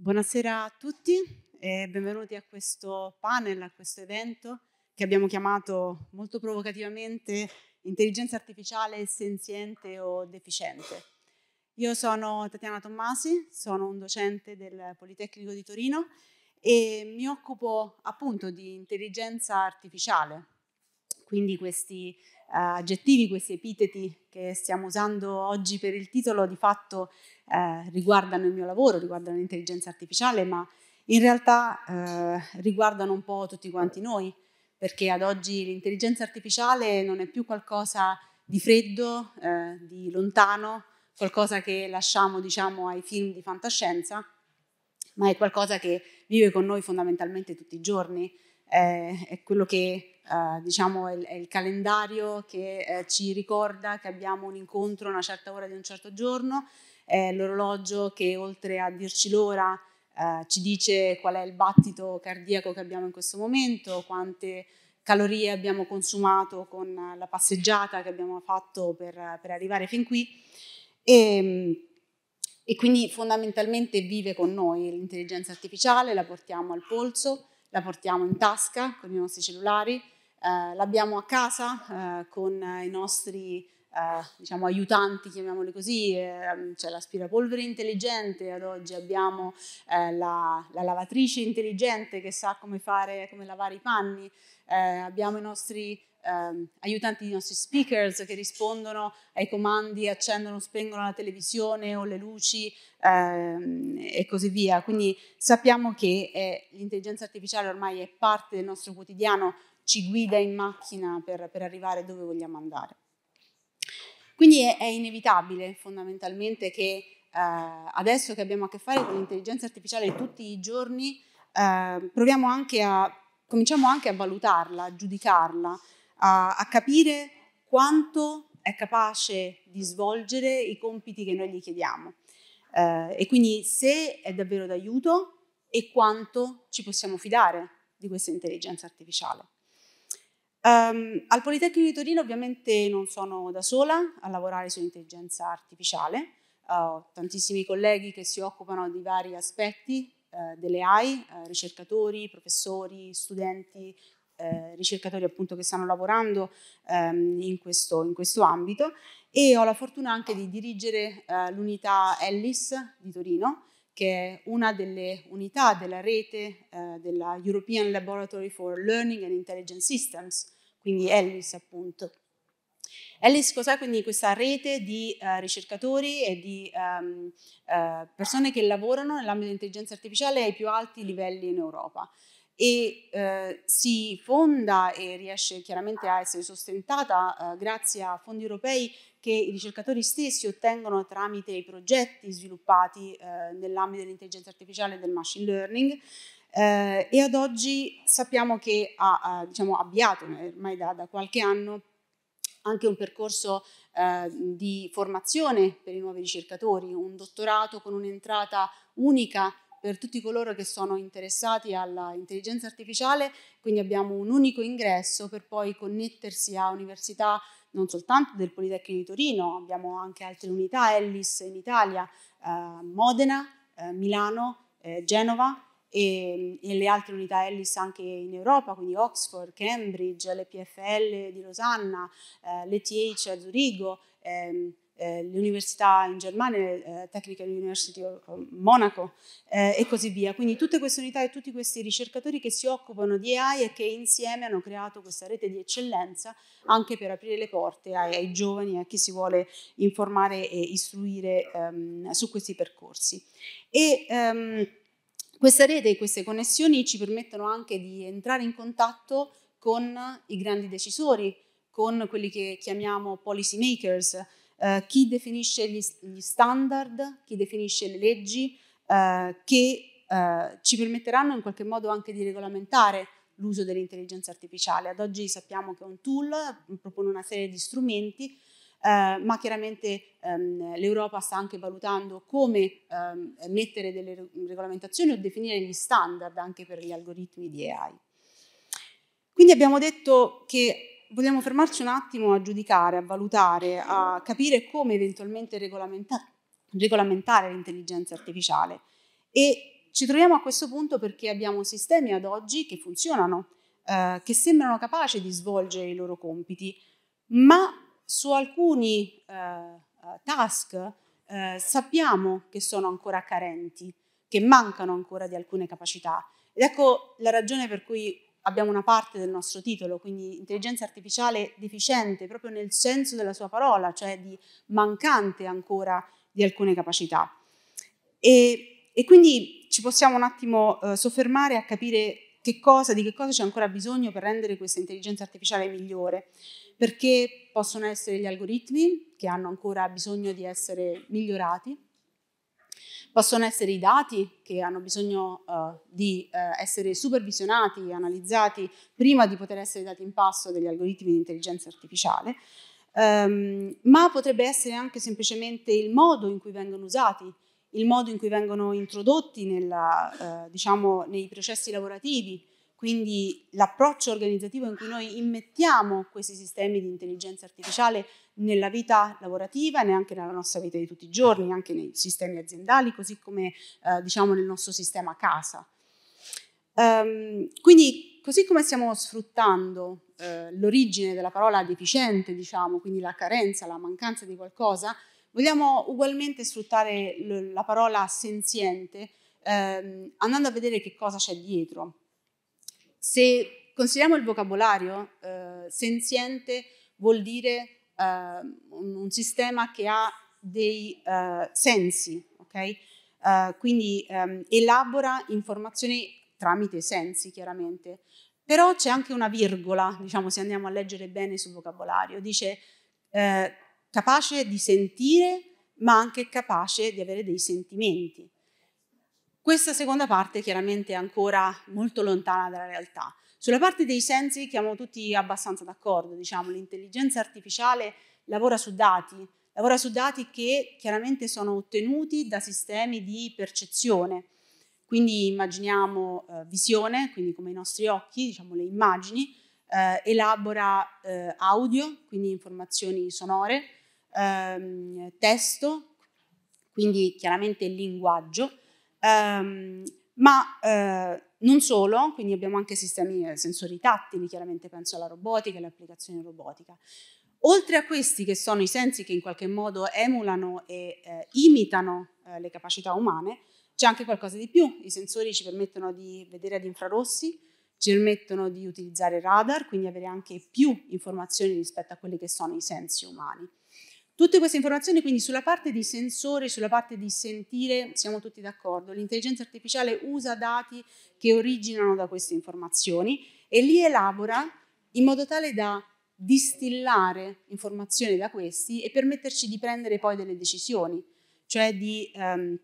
Buonasera a tutti e benvenuti a questo panel, a questo evento che abbiamo chiamato molto provocativamente Intelligenza artificiale senziente o deficiente. Io sono Tatiana Tommasi, sono un docente del Politecnico di Torino e mi occupo appunto di intelligenza artificiale, quindi questi eh, aggettivi, questi epiteti che stiamo usando oggi per il titolo di fatto eh, riguardano il mio lavoro, riguardano l'intelligenza artificiale, ma in realtà eh, riguardano un po' tutti quanti noi, perché ad oggi l'intelligenza artificiale non è più qualcosa di freddo, eh, di lontano, qualcosa che lasciamo diciamo, ai film di fantascienza, ma è qualcosa che vive con noi fondamentalmente tutti i giorni, eh, è quello che eh, diciamo, è, il, è, il, calendario che eh, ci ricorda che abbiamo un incontro a una certa ora di un certo giorno è l'orologio che oltre a dirci l'ora eh, ci dice qual è il battito cardiaco che abbiamo in questo momento, quante calorie abbiamo consumato con la passeggiata che abbiamo fatto per, per arrivare fin qui. E, ehm, e quindi fondamentalmente vive con noi l'intelligenza artificiale, la portiamo al polso, la portiamo in tasca con i nostri cellulari, eh, l'abbiamo a casa eh, con i nostri eh, diciamo, aiutanti, chiamiamole così, ehm, c'è cioè l'aspirapolvere intelligente, ad oggi abbiamo eh, la, la, lavatrice intelligente che sa come, fare, come lavare i panni, eh, abbiamo i nostri ehm, aiutanti, i nostri speakers che rispondono ai comandi, accendono, spengono la televisione o le luci ehm, e così via. Quindi sappiamo che l'intelligenza artificiale ormai è parte del nostro quotidiano, ci guida in macchina per, per arrivare dove vogliamo andare. Quindi è, è inevitabile fondamentalmente che Uh, adesso che abbiamo a che fare con l'intelligenza artificiale tutti i giorni, uh, proviamo anche a, cominciamo anche a valutarla, a giudicarla, a, a, capire quanto è capace di svolgere i compiti che noi gli chiediamo. Uh, e quindi se è davvero d'aiuto e quanto ci possiamo fidare di questa intelligenza artificiale. Um, al Politecnico di Torino ovviamente non sono da sola a lavorare sull'intelligenza artificiale, uh, ho tantissimi colleghi che si occupano di vari aspetti uh, delle AI, uh, eh, ricercatori, professori, studenti, eh, ricercatori appunto che stanno lavorando um, in, questo, in, questo, ambito e ho la fortuna anche di dirigere l'unità Ellis di Torino che è una delle unità della rete eh, della European Laboratory for Learning and Intelligent Systems, quindi ELLIS appunto. ELLIS cos'è quindi questa rete di eh, ricercatori e di ehm, eh, persone che lavorano nell'ambito dell'intelligenza artificiale ai più alti livelli in Europa e eh, si fonda e riesce chiaramente a essere sostentata eh, grazie a fondi europei che i ricercatori stessi ottengono tramite i progetti sviluppati eh, nell'ambito dell'intelligenza artificiale e del machine learning. Eh, e ad oggi sappiamo che ha, ha diciamo, avviato eh, ormai da, da, qualche anno anche un percorso eh, di formazione per i nuovi ricercatori, un dottorato con un'entrata unica per tutti coloro che sono interessati all'intelligenza artificiale, quindi abbiamo un unico ingresso per poi connettersi a università non soltanto del Politecnico di Torino, abbiamo anche altre unità, Ellis in Italia, eh, Modena, eh, Milano, eh, Genova e, e, le altre unità Ellis anche in Europa, quindi Oxford, Cambridge, le PFL di Losanna, eh, l'ETH a Zurigo. Ehm, eh, le università in Germania, eh, Technical University of Monaco eh, e così via. Quindi tutte queste unità e tutti questi ricercatori che si occupano di AI e che insieme hanno creato questa rete di eccellenza anche per aprire le porte ai, ai giovani e a chi si vuole informare e istruire ehm, su questi percorsi. E, ehm, questa rete e queste connessioni ci permettono anche di entrare in contatto con i grandi decisori, con quelli che chiamiamo policy makers, eh, chi definisce gli, gli, standard, chi definisce le leggi eh, che eh, ci permetteranno in qualche modo anche di regolamentare l'uso dell'intelligenza artificiale. Ad oggi sappiamo che è un tool, propone una serie di strumenti, eh, ma chiaramente ehm, l'Europa sta anche valutando come ehm, mettere delle regolamentazioni o definire gli standard anche per gli algoritmi di AI. Quindi abbiamo detto che vogliamo fermarci un attimo a giudicare, a valutare, a capire come eventualmente regolamenta- regolamentare l'intelligenza artificiale. E ci troviamo a questo punto perché abbiamo sistemi ad oggi che funzionano, eh, che sembrano capaci di svolgere i loro compiti, ma su alcuni eh, task eh, sappiamo che sono ancora carenti, che mancano ancora di alcune capacità. Ed ecco la ragione per cui abbiamo una parte del nostro titolo, quindi intelligenza artificiale deficiente, proprio nel senso della sua parola, cioè di mancante ancora di alcune capacità. E, e quindi ci possiamo un attimo eh, soffermare a capire che cosa, di che cosa c'è ancora bisogno per rendere questa intelligenza artificiale migliore, perché possono essere gli algoritmi che hanno ancora bisogno di essere migliorati, Possono essere i dati che hanno bisogno uh, di uh, essere supervisionati e analizzati prima di poter essere dati in passo degli algoritmi di intelligenza artificiale, um, ma potrebbe essere anche semplicemente il modo in cui vengono usati, il modo in cui vengono introdotti nella, uh, diciamo, nei processi lavorativi, quindi l'approccio organizzativo in cui noi immettiamo questi sistemi di intelligenza artificiale nella vita lavorativa, e neanche nella nostra vita di tutti i giorni, anche nei sistemi aziendali, così come eh, diciamo nel nostro sistema casa. Um, quindi così come stiamo sfruttando eh, l'origine della parola deficiente, diciamo, quindi la carenza, la mancanza di qualcosa, vogliamo ugualmente sfruttare la parola senziente ehm, andando a vedere che cosa c'è dietro. Se consideriamo il vocabolario, eh, senziente vuol dire eh, un, sistema che ha dei eh, sensi, okay? Eh, quindi ehm, elabora informazioni tramite i sensi, chiaramente. Però c'è anche una virgola, diciamo, se andiamo a leggere bene sul vocabolario, dice eh, capace di sentire, ma anche capace di avere dei sentimenti. Questa seconda parte chiaramente è ancora molto lontana dalla realtà. Sulla parte dei sensi siamo tutti abbastanza d'accordo, diciamo, l'intelligenza artificiale lavora su dati, lavora su dati che chiaramente sono ottenuti da sistemi di percezione. Quindi immaginiamo eh, visione, quindi come i nostri occhi, diciamo le immagini, eh, elabora eh, audio, quindi informazioni sonore, ehm, testo, quindi chiaramente il linguaggio, Um, ma eh, non solo, quindi abbiamo anche sistemi eh, sensori tattili, chiaramente penso alla robotica e all'applicazione robotica. Oltre a questi che sono i sensi che in qualche modo emulano e eh, imitano eh, le capacità umane, c'è anche qualcosa di più. I sensori ci permettono di vedere ad infrarossi, ci permettono di utilizzare radar, quindi avere anche più informazioni rispetto a quelli che sono i sensi umani. Tutte queste informazioni quindi sulla parte di sensore, sulla parte di sentire, siamo tutti d'accordo, l'intelligenza artificiale usa dati che originano da queste informazioni e li elabora in modo tale da distillare informazioni da questi e permetterci di prendere poi delle decisioni, cioè di ehm,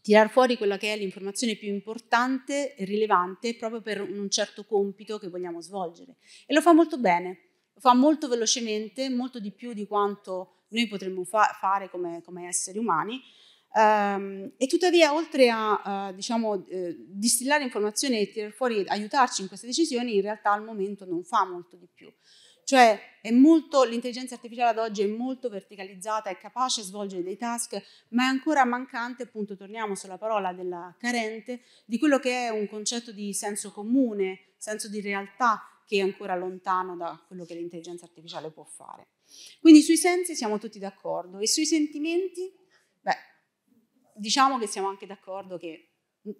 tirar fuori quella che è l'informazione più importante e rilevante proprio per un certo compito che vogliamo svolgere. E lo fa molto bene, lo fa molto velocemente, molto di più di quanto noi potremmo fa fare come, come, esseri umani. Um, e tuttavia, oltre a uh, diciamo, eh, distillare informazioni e tirare fuori, aiutarci in queste decisioni, in realtà al momento non fa molto di più. Cioè, l'intelligenza artificiale ad oggi è molto verticalizzata, è capace di svolgere dei task, ma è ancora mancante, appunto, torniamo sulla parola della carente, di quello che è un concetto di senso comune, senso di realtà che è ancora lontano da quello che l'intelligenza artificiale può fare. Quindi sui sensi siamo tutti d'accordo e sui sentimenti, beh, diciamo che siamo anche d'accordo che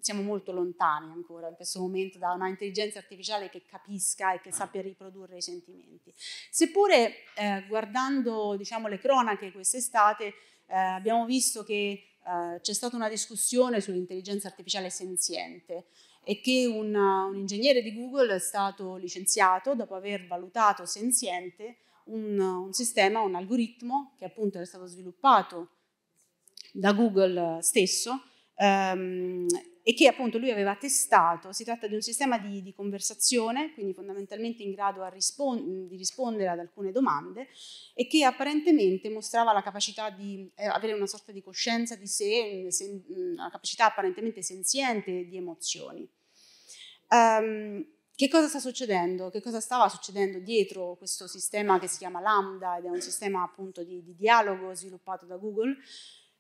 siamo molto lontani ancora in questo momento da una intelligenza artificiale che capisca e che sappia riprodurre i sentimenti. Seppure eh, guardando diciamo, le cronache quest'estate eh, abbiamo visto che eh, c'è stata una discussione sull'intelligenza artificiale senziente e che un, un ingegnere di Google è stato licenziato dopo aver valutato senziente un, un sistema, un algoritmo che appunto era stato sviluppato da Google stesso ehm, e che appunto lui aveva testato. Si tratta di un sistema di, di conversazione, quindi fondamentalmente in grado rispon di rispondere ad alcune domande e che apparentemente mostrava la capacità di eh, avere una sorta di coscienza di sé, una capacità apparentemente senziente di emozioni. Um, che cosa sta succedendo, che cosa stava succedendo dietro questo sistema che si chiama Lambda ed è un sistema appunto di, di dialogo sviluppato da Google,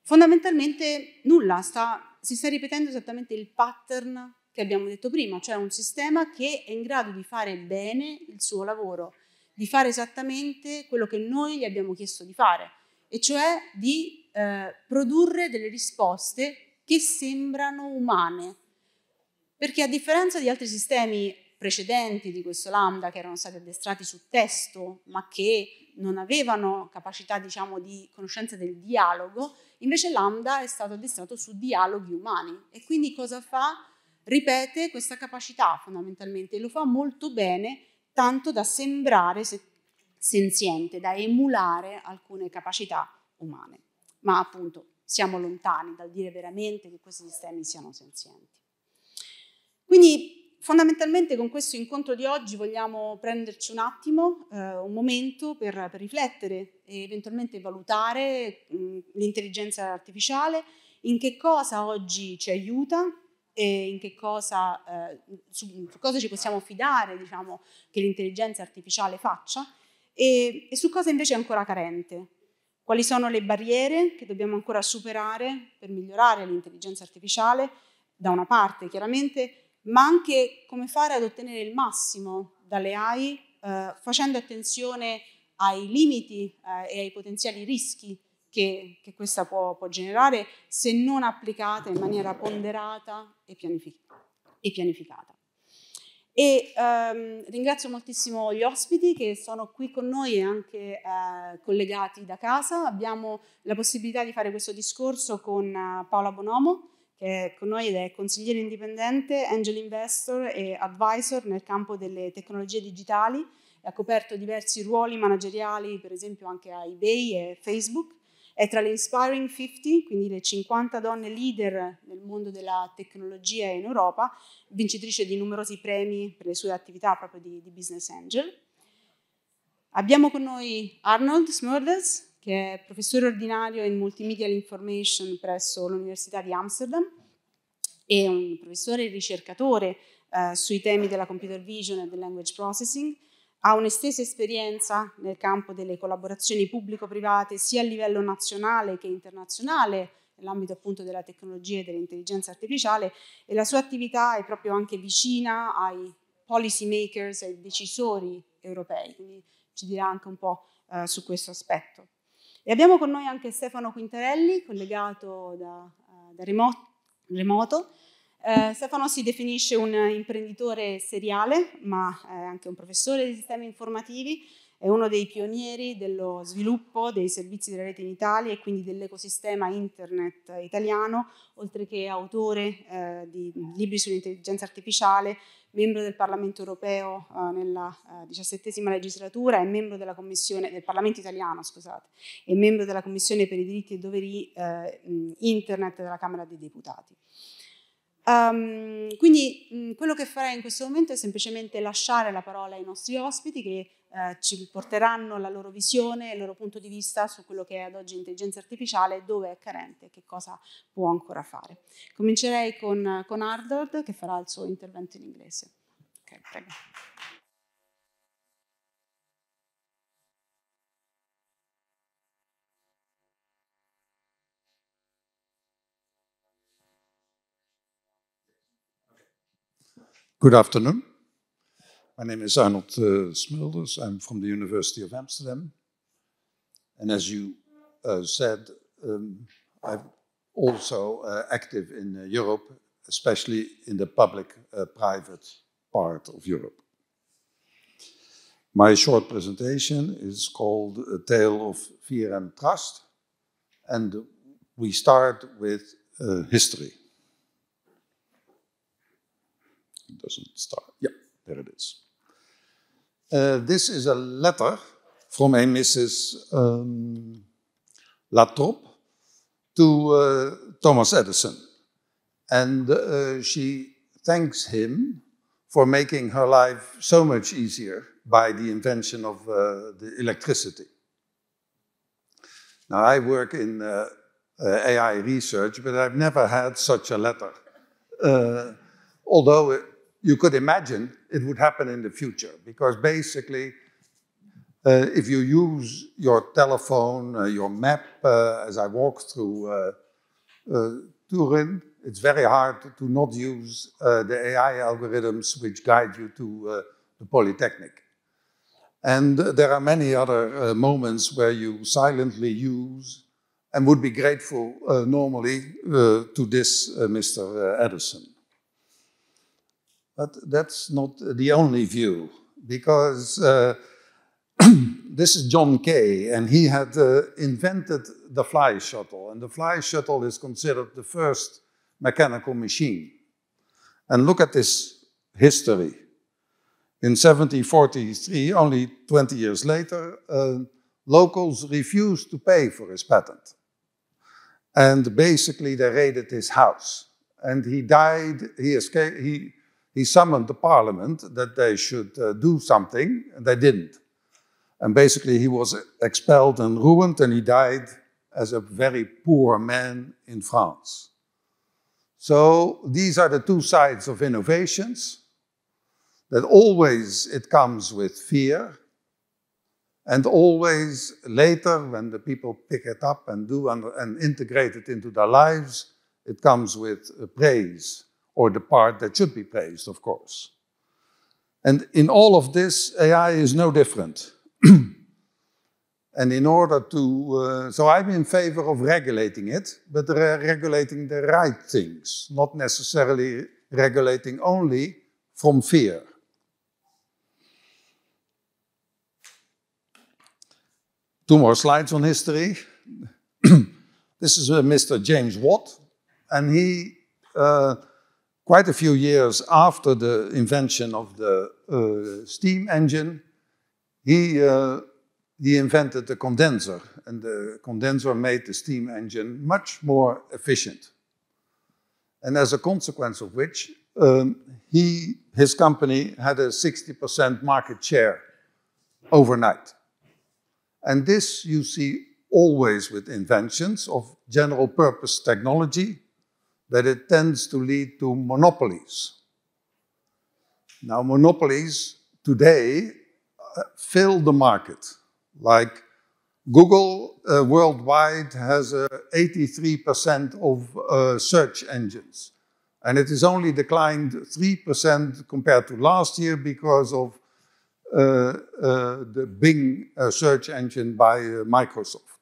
fondamentalmente nulla, sta, si sta ripetendo esattamente il pattern che abbiamo detto prima, cioè un sistema che è in grado di fare bene il suo lavoro, di fare esattamente quello che noi gli abbiamo chiesto di fare, e cioè di eh, produrre delle risposte che sembrano umane. Perché a differenza di altri sistemi precedenti di questo lambda che erano stati addestrati su testo ma che non avevano capacità diciamo, di conoscenza del dialogo, invece lambda è stato addestrato su dialoghi umani e quindi cosa fa? Ripete questa capacità fondamentalmente e lo fa molto bene tanto da sembrare se senziente, da emulare alcune capacità umane. Ma appunto siamo lontani dal dire veramente che questi sistemi siano senzienti. Quindi Fondamentalmente con questo incontro di oggi vogliamo prenderci un attimo, eh, un momento per, per, riflettere e eventualmente valutare mh, mm, l'intelligenza artificiale, in che cosa oggi ci aiuta e in che cosa, eh, su, su, cosa ci possiamo fidare diciamo, che l'intelligenza artificiale faccia e, e su cosa invece è ancora carente. Quali sono le barriere che dobbiamo ancora superare per migliorare l'intelligenza artificiale? Da una parte, chiaramente, ma anche come fare ad ottenere il massimo dalle AI eh, facendo attenzione ai limiti eh, e ai potenziali rischi che, che questa può, può, generare se non applicata in maniera ponderata e, pianific e pianificata. E, ehm, ringrazio moltissimo gli ospiti che sono qui con noi e anche eh, collegati da casa. Abbiamo la possibilità di fare questo discorso con eh, Paola Bonomo, che è con noi ed è consigliere indipendente, angel investor e advisor nel campo delle tecnologie digitali. Ha coperto diversi ruoli manageriali, per esempio anche a eBay e Facebook. È tra le Inspiring 50, quindi le 50 donne leader nel mondo della tecnologia in Europa, vincitrice di numerosi premi per le sue attività proprio di, di business angel. Abbiamo con noi Arnold Smurders, che è professore ordinario in Multimedia Information presso l'Università di Amsterdam e un professore ricercatore eh, sui temi della computer vision e del language processing. Ha un'estesa esperienza nel campo delle collaborazioni pubblico-private sia a livello nazionale che internazionale, nell'ambito appunto della tecnologia e dell'intelligenza artificiale e la sua attività è proprio anche vicina ai policy makers, ai decisori europei, quindi ci dirà anche un po' eh, su questo aspetto. E abbiamo con noi anche Stefano Quinterelli, collegato da, eh, da remoto. remoto. Eh, Stefano si definisce un imprenditore seriale, ma è eh, anche un professore di sistemi informativi, è uno dei pionieri dello sviluppo dei servizi della rete in Italia e quindi dell'ecosistema internet italiano, oltre che autore eh, di libri sull'intelligenza artificiale membro del Parlamento europeo eh, nella eh, diciassettesima eh, legislatura e membro della Commissione, del Parlamento italiano, scusate, e membro della Commissione per i diritti e i doveri eh, internet della Camera dei Deputati. Um, quindi mm, quello che farei in questo momento è semplicemente lasciare la parola ai nostri ospiti che eh, ci porteranno la loro visione, il loro punto di vista su quello che è ad oggi intelligenza artificiale, dove è carente e che cosa può ancora fare. Comincerei con, con Ardold che farà il suo intervento in inglese. Ok, prego. Good afternoon. My name is Arnold uh, Smulders. I'm from the University of Amsterdam. And as you uh, said, um, I'm also uh, active in uh, Europe, especially in the public uh, private part of Europe. My short presentation is called A Tale of Fear and Trust. And we start with uh, history. It doesn't start. Yeah, there it is. Uh, this is a letter from a Mrs. Um, Latrop to uh, Thomas Edison. And uh, she thanks him for making her life so much easier by the invention of uh, the electricity. Now, I work in uh, uh, AI research, but I've never had such a letter although you could imagine it would happen in the future because basically, uh, if you use your telephone, uh, your map, uh, as I walk through uh, uh, Turin, it's very hard to not use uh, the AI algorithms which guide you to the Polytechnic. And there are many other moments where you silently use and would be grateful normally to this Mr. Edison. But that's not the only view, because uh, this is John Kay, and he had uh, invented the fly shuttle. And the fly shuttle is considered the first mechanical machine. And look at this history. In 1743, only 20 years later, uh, locals refused to pay for his patent. And basically, they raided his house. And he died, he escaped, he he summoned the parliament that they should uh, do something, and they didn't. And basically, he was expelled and ruined, and he died as a very poor man in France. So these are the two sides of innovations, that always it comes with fear, and always later, when the people pick it up and do and, and integrate it into their lives, it comes with praise or the part that should be placed, of course. And in all of this, AI is no different. and in order to, uh, so I'm in favor of regulating it, but re regulating the right things, not necessarily regulating only from fear. Two more slides on history. this is uh, Mr. James Watt, and he uh, quite a few years after the invention of the uh, steam engine, he, uh, he invented the condenser. And the condenser made the steam engine much more efficient. And as a consequence of which, um, he, his company had a 60% market share overnight. And this you see always with inventions of general purpose technology that it tends to lead to monopolies. Now, monopolies today uh, fill the market. Like Google uh, worldwide has 83% uh, of uh, search engines. And it has only declined 3% compared to last year because of uh, the Bing search engine by Microsoft.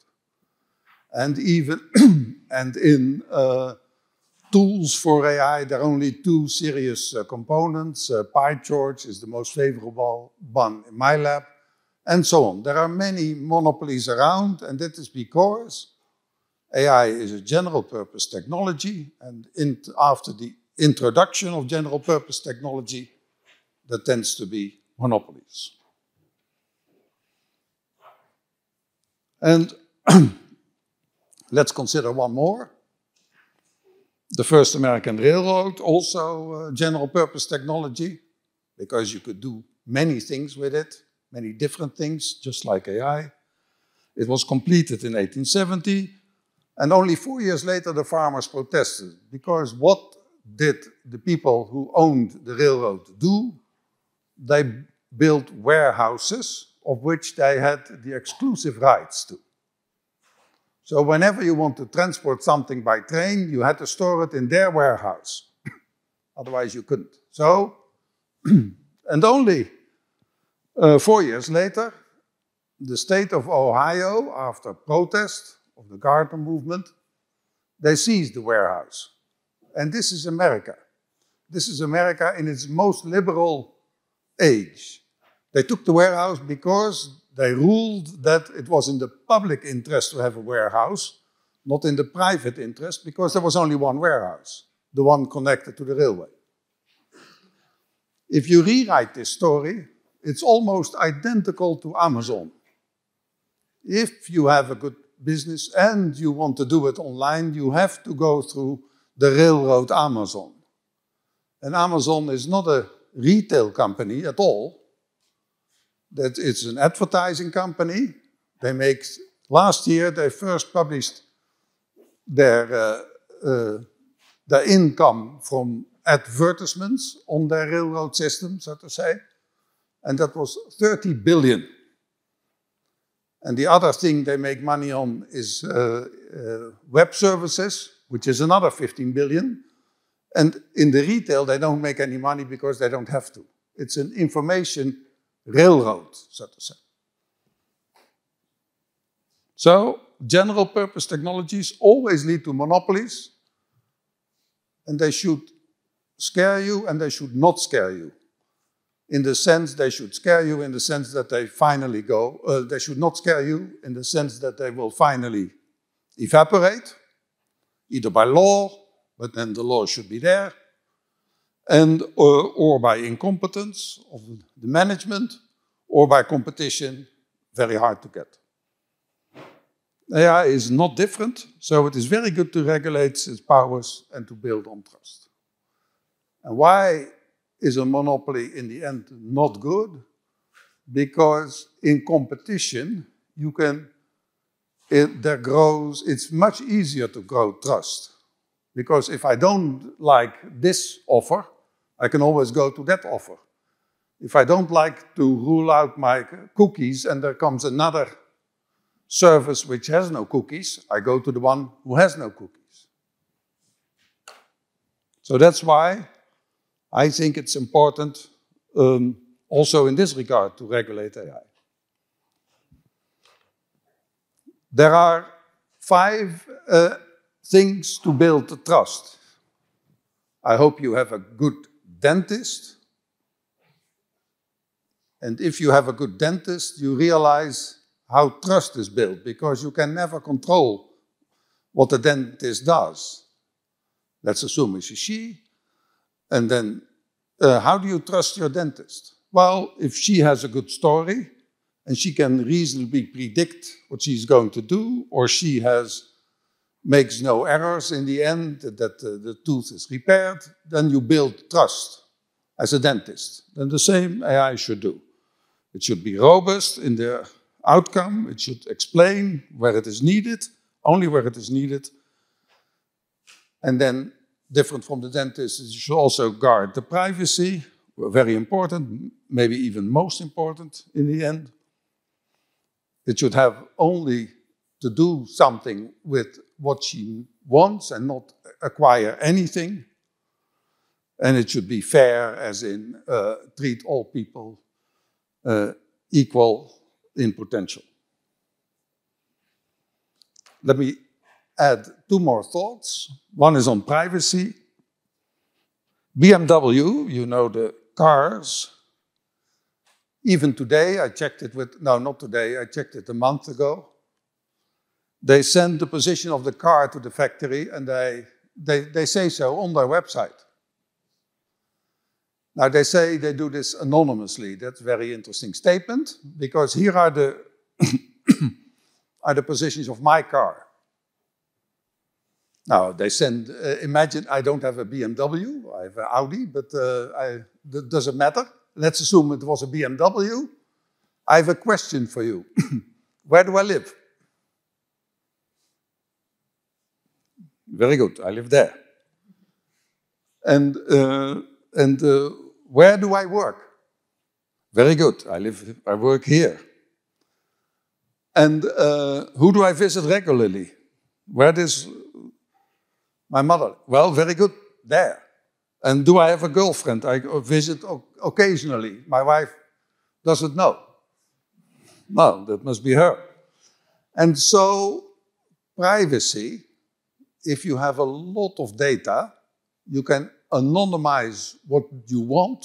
And even and in tools for AI, there are only two serious uh, components. Uh, PyTorch is the most favorable one in my lab, and so on. There are many monopolies around, and that is because AI is a general purpose technology, and in, after the introduction of general purpose technology, there tends to be monopolies. And let's consider one more the first American railroad, also uh, general purpose technology, because you could do many things with it, many different things, just like AI. It was completed in 1870, and only four years later the farmers protested, because what did the people who owned the railroad do? They built warehouses of which they had the exclusive rights to. So whenever you want to transport something by train, you had to store it in their warehouse. Otherwise, you couldn't. So, and only uh, four years later, the state of Ohio, after protest of the garden movement, they seized the warehouse. And this is America. This is America in its most liberal age. They took the warehouse because they ruled that it was in the public interest to have a warehouse, not in the private interest, because there was only one warehouse, the one connected to the railway. If you rewrite this story, it's almost identical to Amazon. If you have a good business and you want to do it online, you have to go through the railroad Amazon. And Amazon is not a retail company at all that it's an advertising company. They make, last year they first published their, uh, uh, their income from advertisements on their railroad system, so to say. And that was 30 billion. And the other thing they make money on is uh, uh web services, which is another 15 billion. And in the retail, they don't make any money because they don't have to. It's an information railroad, so to say. So, general purpose technologies always lead to monopolies, and they should scare you and they should not scare you. In the sense they should scare you in the sense that they finally go, uh, they should not scare you in the sense that they will finally evaporate, either by law, but then the law should be there, and or, eh, or by incompetence of the management or by competition, very hard to get. AI is not different, so it is very good to regulate its powers and to build on trust. And why is a monopoly in the end not good? Because in competition, you can, it, there grows, it's much easier to grow trust. Because if I don't like this offer, I can always go to that offer. If I don't like to rule out my cookies and there comes another service which has no cookies, I go to the one who has no cookies. So that's why I think it's important um, also in this regard to regulate AI. There are five uh, things to build the trust. I hope you have a good dentist. And if you have a good dentist, you realize how trust is built because you can never control what the dentist does. Let's assume it's a she. And then, uh, how do you trust your dentist? Well, if she has a good story and she can reasonably predict what she's going to do, or she has makes no errors in the end, that uh, the tooth is repaired, then you build trust as a dentist. Then the same AI should do. It should be robust in the outcome, it should explain where it is needed, only where it is needed. And then, different from the dentist, it should also guard the privacy, very important, maybe even most important in the end. It should have only to do something with what she wants and not acquire anything. And it should be fair, as in uh, treat all people uh, equal in potential. Let me add two more thoughts. One is on privacy. BMW, you know the cars. Even today, I checked it with, no, not today, I checked it a month ago. They send the position of the car to the factory and they, they, they say so on their website. Now, they say they do this anonymously. That's a very interesting statement because here are the, are the positions of my car. Now, they send, uh, imagine I don't have a BMW, I have an Audi, but uh, I, that doesn't matter. Let's assume it was a BMW. I have a question for you. Where do I live? Very good, I live there. And, uh, and uh, where do I work? Very good, I, live, I work here. And uh, who do I visit regularly? Where is my mother? Well, very good, there. And do I have a girlfriend? I visit occasionally. My wife doesn't know. No, that must be her. And so, privacy if you have a lot of data, you can anonymize what you want,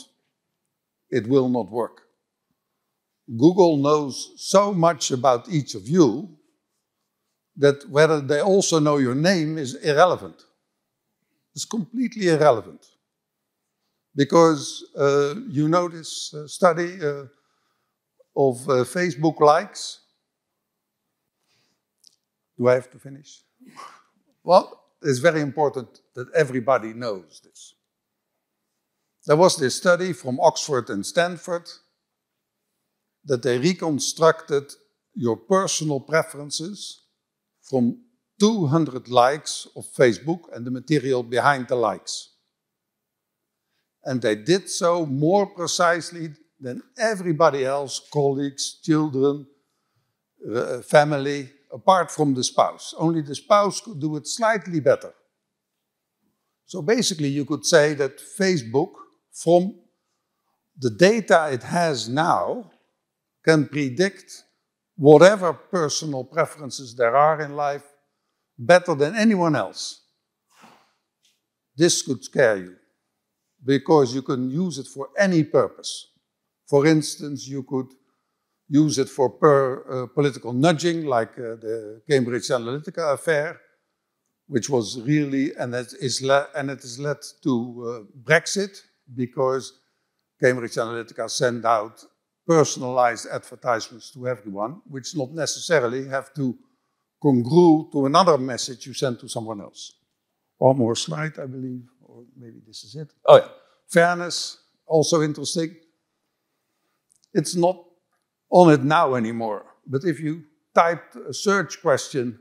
it will not work. Google knows so much about each of you that whether they also know your name is irrelevant. It's completely irrelevant. Because uh, you know this uh, study uh, of uh, Facebook likes. Do I have to finish? Well, it's very important that everybody knows this. There was this study from Oxford and Stanford that they reconstructed your personal preferences from 200 likes of Facebook and the material behind the likes. And they did so more precisely than everybody else colleagues, children, uh, family, apart from the spouse. Only the spouse could do it slightly better. So basically, you could say that Facebook, from the data it has now, can predict whatever personal preferences there are in life better than anyone else. This could scare you because you can use it for any purpose. For instance, you could use it for per, uh, political nudging, like uh, the Cambridge Analytica affair, which was really, and it, is le- and it has led to uh, Brexit, because Cambridge Analytica sent out personalized advertisements to everyone, which not necessarily have to congrue to another message you send to someone else. One more slide, I believe, or maybe this is it. Oh, yeah. Fairness, also interesting. It's not on it now anymore. But if you typed a search question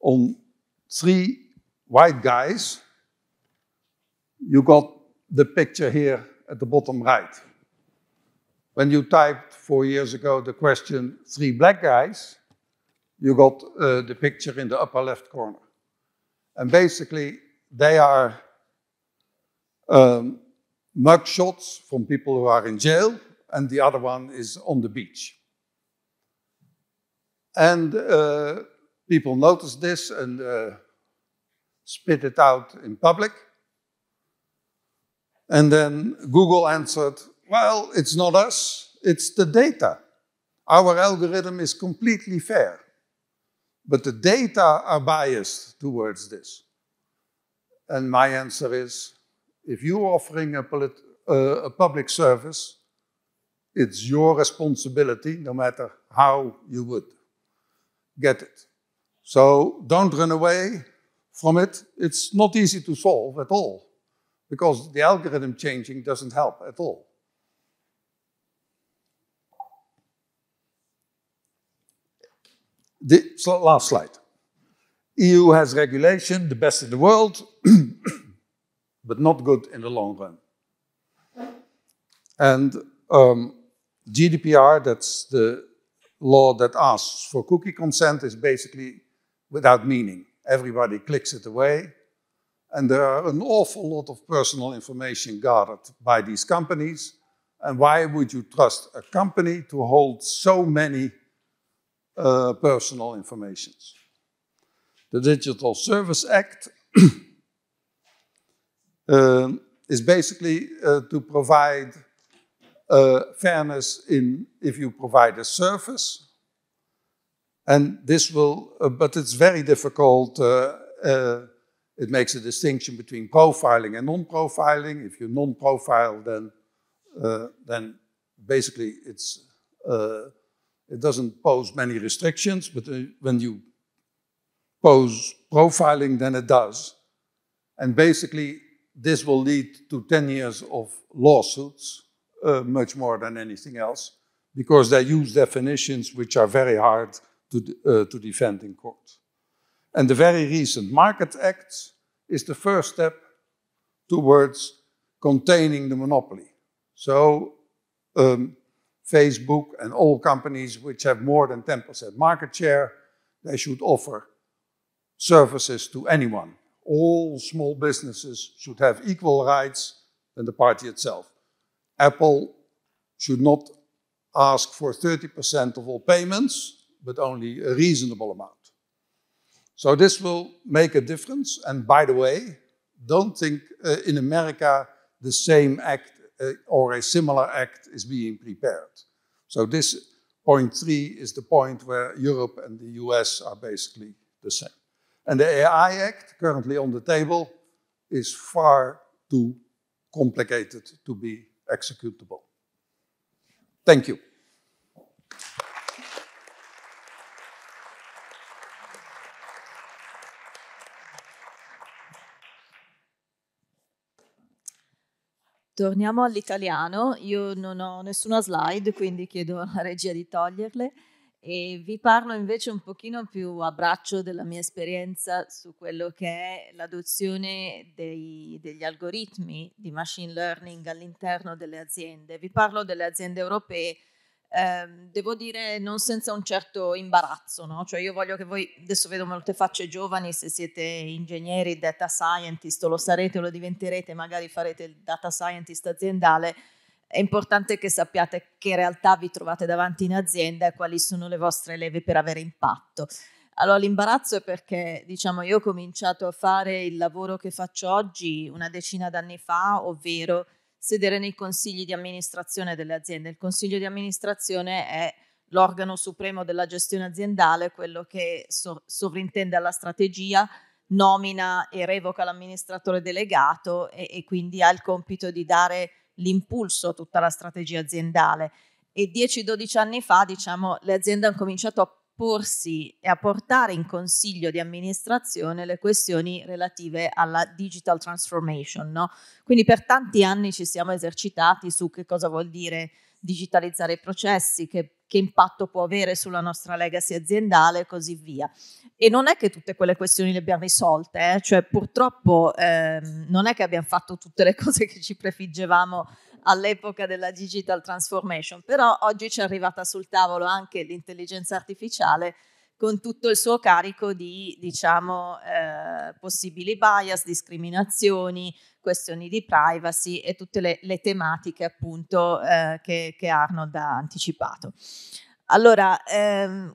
on three white guys, you got the picture here at the bottom right. When you typed four years ago the question three black guys, you got uh, the picture in the upper left corner. And basically, they are um, mug shots from people who are in jail and the other one is on the beach. And uh, people noticed this and uh, spit it out in public. And then Google answered, well, it's not us, it's the data. Our algorithm is completely fair, but the data are biased towards this. And my answer is, if you're offering a, uh, a public service, it's your responsibility, no matter how you would get it. So don't run away from it. It's not easy to solve at all because the algorithm changing doesn't help at all. The last slide. EU has regulation, the best in the world, but not good in the long run. And um, GDPR, that's the law that asks for cookie consent, is basically without meaning. Everybody clicks it away. And there are an awful lot of personal information gathered by these companies. And why would you trust a company to hold so many uh, personal informations? The Digital Service Act um, is basically uh, to provide uh, fairness in if you provide a service. And this will, uh, but it's very difficult. Uh, uh it makes a distinction between profiling and non-profiling. If you non-profile, then uh, then basically it's uh, it doesn't pose many restrictions. But when you pose profiling, then it does. And basically, this will lead to 10 years of lawsuits uh, much more than anything else because they use definitions which are very hard to, uh, to defend in court. And the very recent Market Act is the first step towards containing the monopoly. So, um, Facebook and all companies which have more than 10% market share, they should offer services to anyone. All small businesses should have equal rights than the party itself. Apple should not ask for 30% of all payments, but only a reasonable amount. So this will make a difference. And by the way, don't think uh, in America the same act uh, or a similar act is being prepared. So this point three is the point where Europe and the US are basically the same. And the AI Act, currently on the table, is far too complicated to be executable. Thank you. Torniamo all'italiano, io non ho nessuna slide, quindi chiedo alla regia di toglierle e vi parlo invece un pochino più a braccio della mia esperienza su quello che è l'adozione dei, degli algoritmi di machine learning all'interno delle aziende. Vi parlo delle aziende europee, ehm, devo dire non senza un certo imbarazzo, no? cioè io voglio che voi, adesso vedo molte facce giovani, se siete ingegneri, data scientist o lo sarete o lo diventerete, magari farete il data scientist aziendale, è importante che sappiate che realtà vi trovate davanti in azienda e quali sono le vostre leve per avere impatto. Allora l'imbarazzo è perché diciamo io ho cominciato a fare il lavoro che faccio oggi una decina d'anni fa, ovvero sedere nei consigli di amministrazione delle aziende. Il consiglio di amministrazione è l'organo supremo della gestione aziendale, quello che so- sovrintende alla strategia, nomina e revoca l'amministratore delegato e, e quindi ha il compito di dare l'impulso a tutta la strategia aziendale e 10-12 anni fa diciamo, le aziende hanno cominciato a porsi e a portare in consiglio di amministrazione le questioni relative alla digital transformation. No? Quindi per tanti anni ci siamo esercitati su che cosa vuol dire digitalizzare i processi, che che impatto può avere sulla nostra legacy aziendale e così via. E non è che tutte quelle questioni le abbiamo risolte, eh? cioè purtroppo ehm, non è che abbiamo fatto tutte le cose che ci prefiggevamo all'epoca della digital transformation, però oggi ci è arrivata sul tavolo anche l'intelligenza artificiale con tutto il suo carico di diciamo, eh, possibili bias, discriminazioni, questioni di privacy e tutte le, le tematiche appunto eh, che, che, Arnold ha anticipato. Allora, ehm,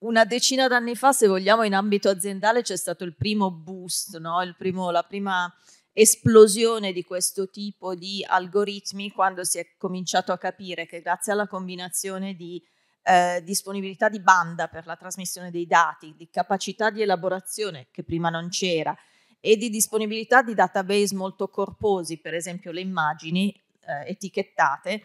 una decina d'anni fa, se vogliamo, in ambito aziendale c'è stato il primo boost, no? il primo, la prima esplosione di questo tipo di algoritmi quando si è cominciato a capire che grazie alla combinazione di eh, disponibilità di banda per la trasmissione dei dati, di capacità di elaborazione che prima non c'era, e di disponibilità di database molto corposi, per esempio le immagini eh, etichettate,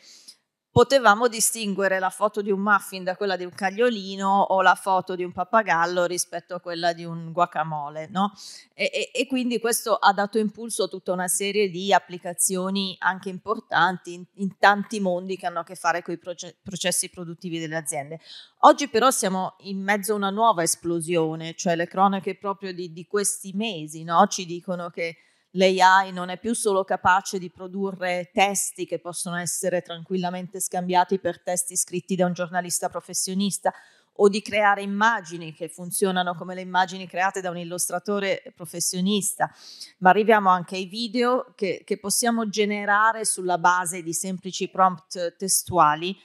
potevamo distinguere la foto di un muffin da quella di un cagliolino o la foto di un pappagallo rispetto a quella di un guacamole. No? E, e, e, quindi questo ha dato impulso a tutta una serie di applicazioni anche importanti in, in tanti mondi che hanno a che fare con i proce processi produttivi delle aziende. Oggi però siamo in mezzo a una nuova esplosione, cioè le cronache proprio di, di questi mesi no? ci dicono che l'AI non è più solo capace di produrre testi che possono essere tranquillamente scambiati per testi scritti da un giornalista professionista o di creare immagini che funzionano come le immagini create da un illustratore professionista, ma arriviamo anche ai video che, che possiamo generare sulla base di semplici prompt testuali.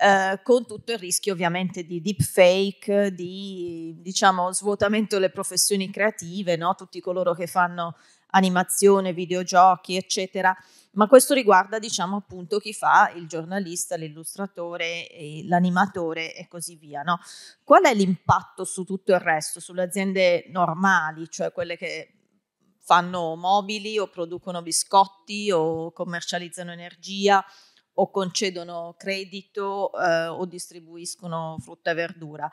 Eh, con tutto il rischio ovviamente di deepfake, di diciamo, svuotamento delle professioni creative, no? tutti coloro che fanno animazione, videogiochi, eccetera, ma questo riguarda diciamo appunto chi fa il giornalista, l'illustratore, l'animatore e così via. No? Qual è l'impatto su tutto il resto, sulle aziende normali, cioè quelle che fanno mobili o producono biscotti o commercializzano energia o concedono credito eh, o distribuiscono frutta e verdura?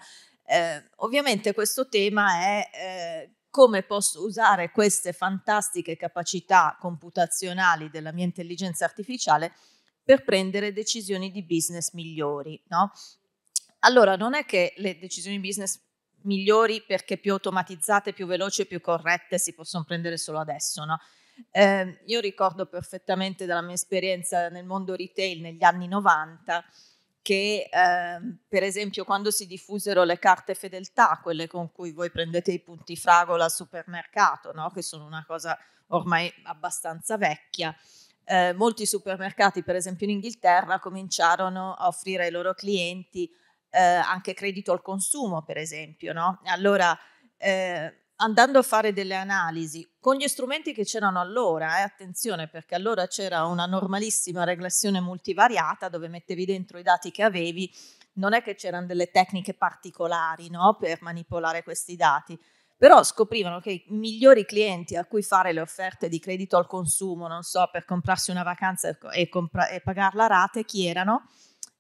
Eh, ovviamente questo tema è eh, come posso usare queste fantastiche capacità computazionali della mia intelligenza artificiale per prendere decisioni di business migliori. No? Allora, non è che le decisioni di business migliori perché più automatizzate, più veloci, e più corrette si possono prendere solo adesso, no? Eh, io ricordo perfettamente dalla mia esperienza nel mondo retail negli anni 90 che eh, per esempio quando si diffusero le carte fedeltà, quelle con cui voi prendete i punti fragola al supermercato, no? che sono una cosa ormai abbastanza vecchia, eh, molti supermercati, per esempio in Inghilterra, cominciarono a offrire ai loro clienti eh, anche credito al consumo, per esempio. No? Allora, eh, andando a fare delle analisi con gli strumenti che c'erano allora, eh, attenzione perché allora c'era una normalissima regressione multivariata dove mettevi dentro i dati che avevi, non è che c'erano delle tecniche particolari no, per manipolare questi dati, però scoprivano che i migliori clienti a cui fare le offerte di credito al consumo, non so, per comprarsi una vacanza e, compra- e pagarla a rate, chi erano?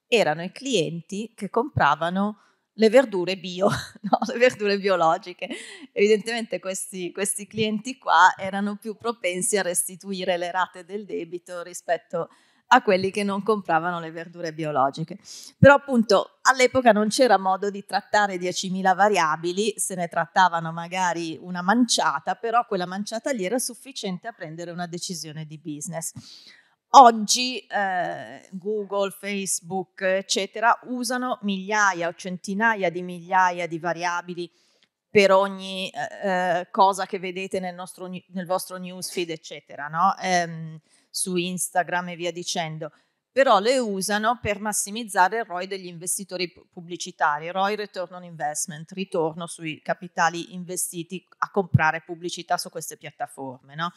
Erano i clienti che compravano le verdure bio, no? le verdure biologiche. Evidentemente questi, questi, clienti qua erano più propensi a restituire le rate del debito rispetto a quelli che non compravano le verdure biologiche. Però appunto all'epoca non c'era modo di trattare 10.000 variabili, se ne trattavano magari una manciata, però quella manciata lì era sufficiente a prendere una decisione di business. Oggi eh, Google, Facebook, eccetera, usano migliaia o centinaia di migliaia di variabili per ogni eh, eh cosa che vedete nel, nostro, nel vostro newsfeed, eccetera, no? ehm, su Instagram e via dicendo. Però le usano per massimizzare il ROI degli investitori pubblicitari, ROI Return on Investment, ritorno sui capitali investiti a comprare pubblicità su queste piattaforme. No?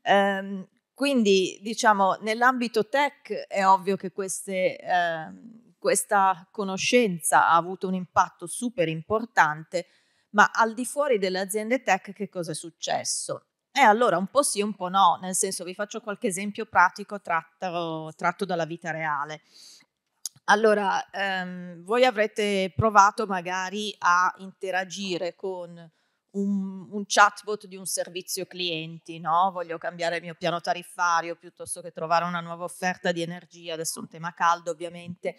Ehm, quindi, diciamo, nell'ambito tech è ovvio che queste, eh, questa conoscenza ha avuto un impatto super importante, ma al di fuori delle aziende tech che cosa è successo? E eh, allora un po' sì, un po' no, nel senso vi faccio qualche esempio pratico tratto, tratto dalla vita reale. Allora, ehm, voi avrete provato magari a interagire con un, un, chatbot di un servizio clienti, no? Voglio cambiare il mio piano tariffario piuttosto che trovare una nuova offerta di energia, adesso è un tema caldo ovviamente.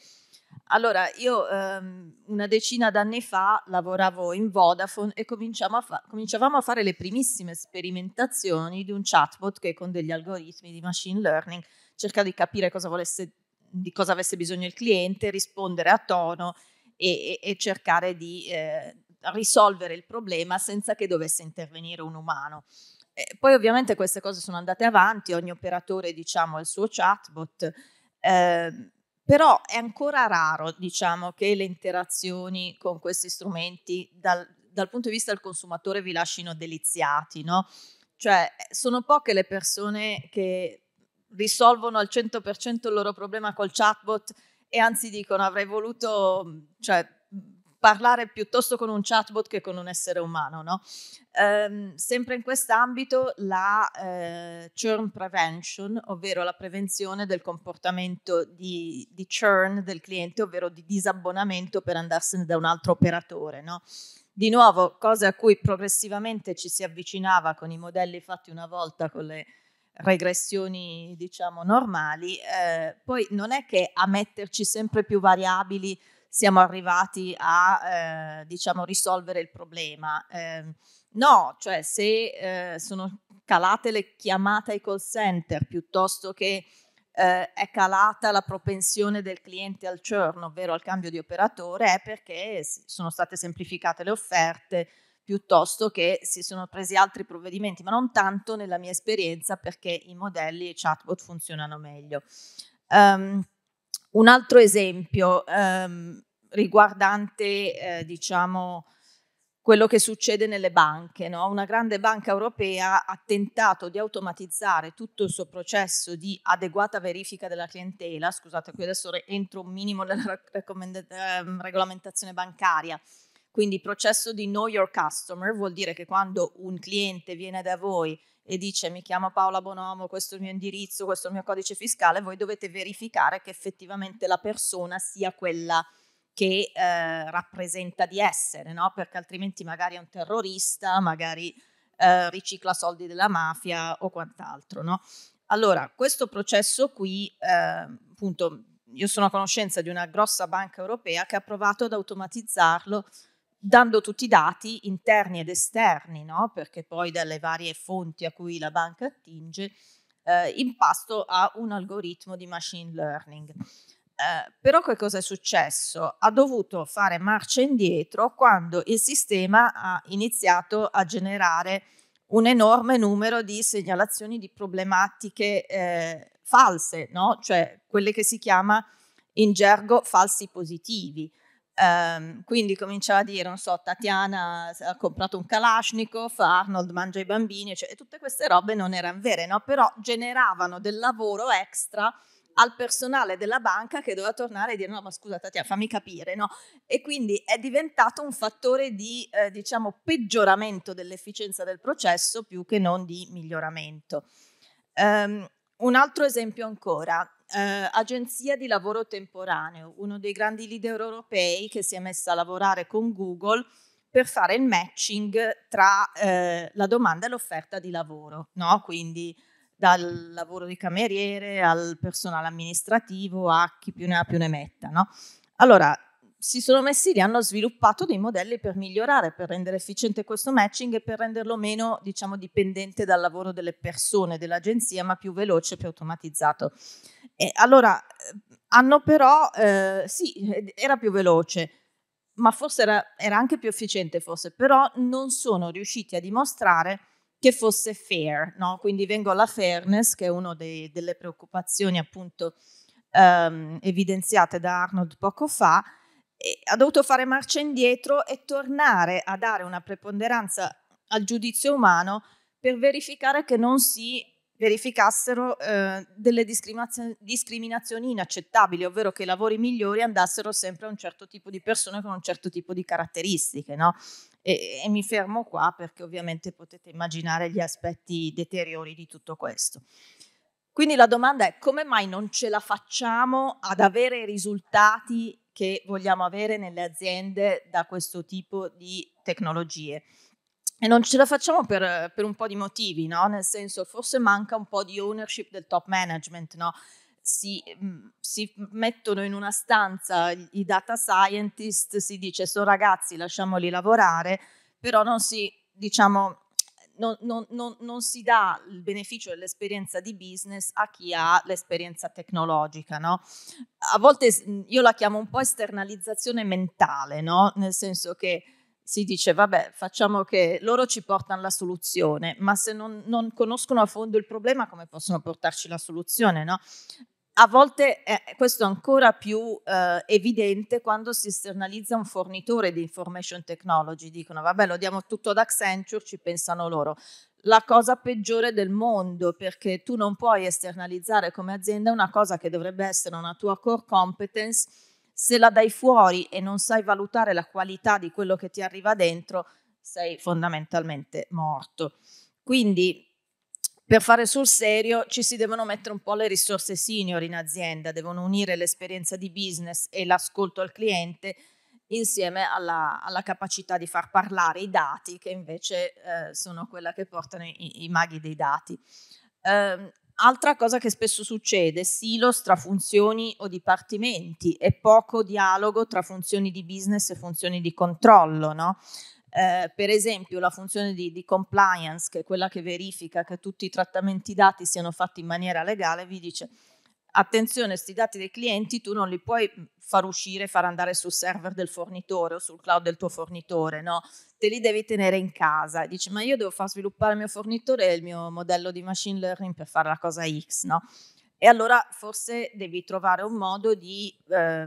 Allora, io ehm, una decina d'anni fa lavoravo in Vodafone e a fa- cominciavamo a fare le primissime sperimentazioni di un chatbot che con degli algoritmi di machine learning cerca di capire cosa volesse, di cosa avesse bisogno il cliente, rispondere a tono e, e cercare di eh, risolvere il problema senza che dovesse intervenire un umano. E poi ovviamente queste cose sono andate avanti, ogni operatore diciamo, ha il suo chatbot, eh, però è ancora raro diciamo, che le interazioni con questi strumenti dal, dal punto di vista del consumatore vi lasciano deliziati, no? Cioè sono poche le persone che risolvono al 100% il loro problema col chatbot e anzi dicono avrei voluto, cioè, parlare piuttosto con un chatbot che con un essere umano. No? Eh, sempre in quest'ambito la eh, churn prevention, ovvero la prevenzione del comportamento di, di, churn del cliente, ovvero di disabbonamento per andarsene da un altro operatore. No? Di nuovo, cose a cui progressivamente ci si avvicinava con i modelli fatti una volta con le regressioni diciamo normali, eh, poi non è che a metterci sempre più variabili siamo arrivati a eh, diciamo risolvere il problema. Eh, no, cioè se eh, sono calate le chiamate ai call center piuttosto che eh, è calata la propensione del cliente al churn, ovvero al cambio di operatore, è perché sono state semplificate le offerte piuttosto che si sono presi altri provvedimenti, ma non tanto nella mia esperienza perché i modelli e i chatbot funzionano meglio. Um, un altro esempio ehm, riguardante eh, diciamo, quello che succede nelle banche. No? Una grande banca europea ha tentato di automatizzare tutto il suo processo di adeguata verifica della clientela, scusate qui adesso entro un minimo nella ehm, regolamentazione bancaria, quindi processo di know your customer vuol dire che quando un cliente viene da voi e dice mi chiamo Paola Bonomo, questo è il mio indirizzo, questo è il mio codice fiscale, voi dovete verificare che effettivamente la persona sia quella che eh, rappresenta di essere, no? perché altrimenti magari è un terrorista, magari eh, ricicla soldi della mafia o quant'altro. No? Allora, questo processo qui, eh, appunto, io sono a conoscenza di una grossa banca europea che ha provato ad automatizzarlo dando tutti i dati interni ed esterni, no? perché poi dalle varie fonti a cui la banca attinge, eh, in pasto a un algoritmo di machine learning. Eh, però che cosa è successo? Ha dovuto fare marcia indietro quando il sistema ha iniziato a generare un enorme numero di segnalazioni di problematiche eh, false, no? cioè quelle che si chiama in gergo falsi positivi Um, quindi cominciava a dire, non so, Tatiana ha comprato un Kalashnikov, Arnold mangia i bambini, cioè, e tutte queste robe non erano vere, no? però generavano del lavoro extra al personale della banca che doveva tornare e dire no ma scusa Tatiana fammi capire no? e quindi è diventato un fattore di eh, diciamo peggioramento dell'efficienza del processo più che non di miglioramento um, un altro esempio ancora eh, agenzia di lavoro temporaneo, uno dei grandi leader europei che si è messa a lavorare con Google per fare il matching tra eh, la domanda e l'offerta di lavoro, no? quindi dal lavoro di cameriere al personale amministrativo a chi più ne ha più ne metta. No? Allora, si sono messi lì, hanno sviluppato dei modelli per migliorare, per rendere efficiente questo matching e per renderlo meno, diciamo, dipendente dal lavoro delle persone, dell'agenzia, ma più veloce, più automatizzato. E allora eh, hanno però, eh, sì, era più veloce, ma forse era, era, anche più efficiente, forse, però non sono riusciti a dimostrare che fosse fair, no? Quindi vengo alla fairness, che è una delle preoccupazioni appunto ehm, evidenziate da Arnold poco fa, ha dovuto fare marcia indietro e tornare a dare una preponderanza al giudizio umano per verificare che non si verificassero eh, delle discriminazioni inaccettabili, ovvero che i lavori migliori andassero sempre a un certo tipo di persone con un certo tipo di caratteristiche. No? E, e mi fermo qua perché ovviamente potete immaginare gli aspetti deteriori di tutto questo. Quindi la domanda è come mai non ce la facciamo ad avere i risultati che vogliamo avere nelle aziende da questo tipo di tecnologie? E non ce la facciamo per, per un po' di motivi, no? Nel senso, forse manca un po' di ownership del top management, no? Si, mm, si, mettono in una stanza i data scientist, si dice sono ragazzi, lasciamoli lavorare, però non si, diciamo, non, non, non, non si dà il beneficio dell'esperienza di business a chi ha l'esperienza tecnologica. No? A volte mm, io la chiamo un po' esternalizzazione mentale, no? nel senso che si dice vabbè facciamo che loro ci portano la soluzione, ma se non, non conoscono a fondo il problema come possono portarci la soluzione? No? A volte eh, questo è ancora più eh, evidente quando si esternalizza un fornitore di information technology, dicono vabbè lo diamo tutto ad Accenture, ci pensano loro. La cosa peggiore del mondo perché tu non puoi esternalizzare come azienda una cosa che dovrebbe essere una tua core competence se la dai fuori e non sai valutare la qualità di quello che ti arriva dentro, sei fondamentalmente morto. Quindi per fare sul serio ci si devono mettere un po' le risorse senior in azienda, devono unire l'esperienza di business e l'ascolto al cliente insieme alla, alla, capacità di far parlare i dati, che invece eh, sono quella che portano i, i maghi dei dati. Eh, Altra cosa che spesso succede, silos tra funzioni o dipartimenti e poco dialogo tra funzioni di business e funzioni di controllo, no? Eh, per esempio la funzione di, di, compliance, che è quella che verifica che tutti i trattamenti dati siano fatti in maniera legale, vi dice attenzione, questi dati dei clienti tu non li puoi far uscire, far andare sul server del fornitore o sul cloud del tuo fornitore, no? te li devi tenere in casa. Dice, ma io devo far sviluppare il mio fornitore e il mio modello di machine learning per fare la cosa X, no? E allora forse devi trovare un modo di, eh,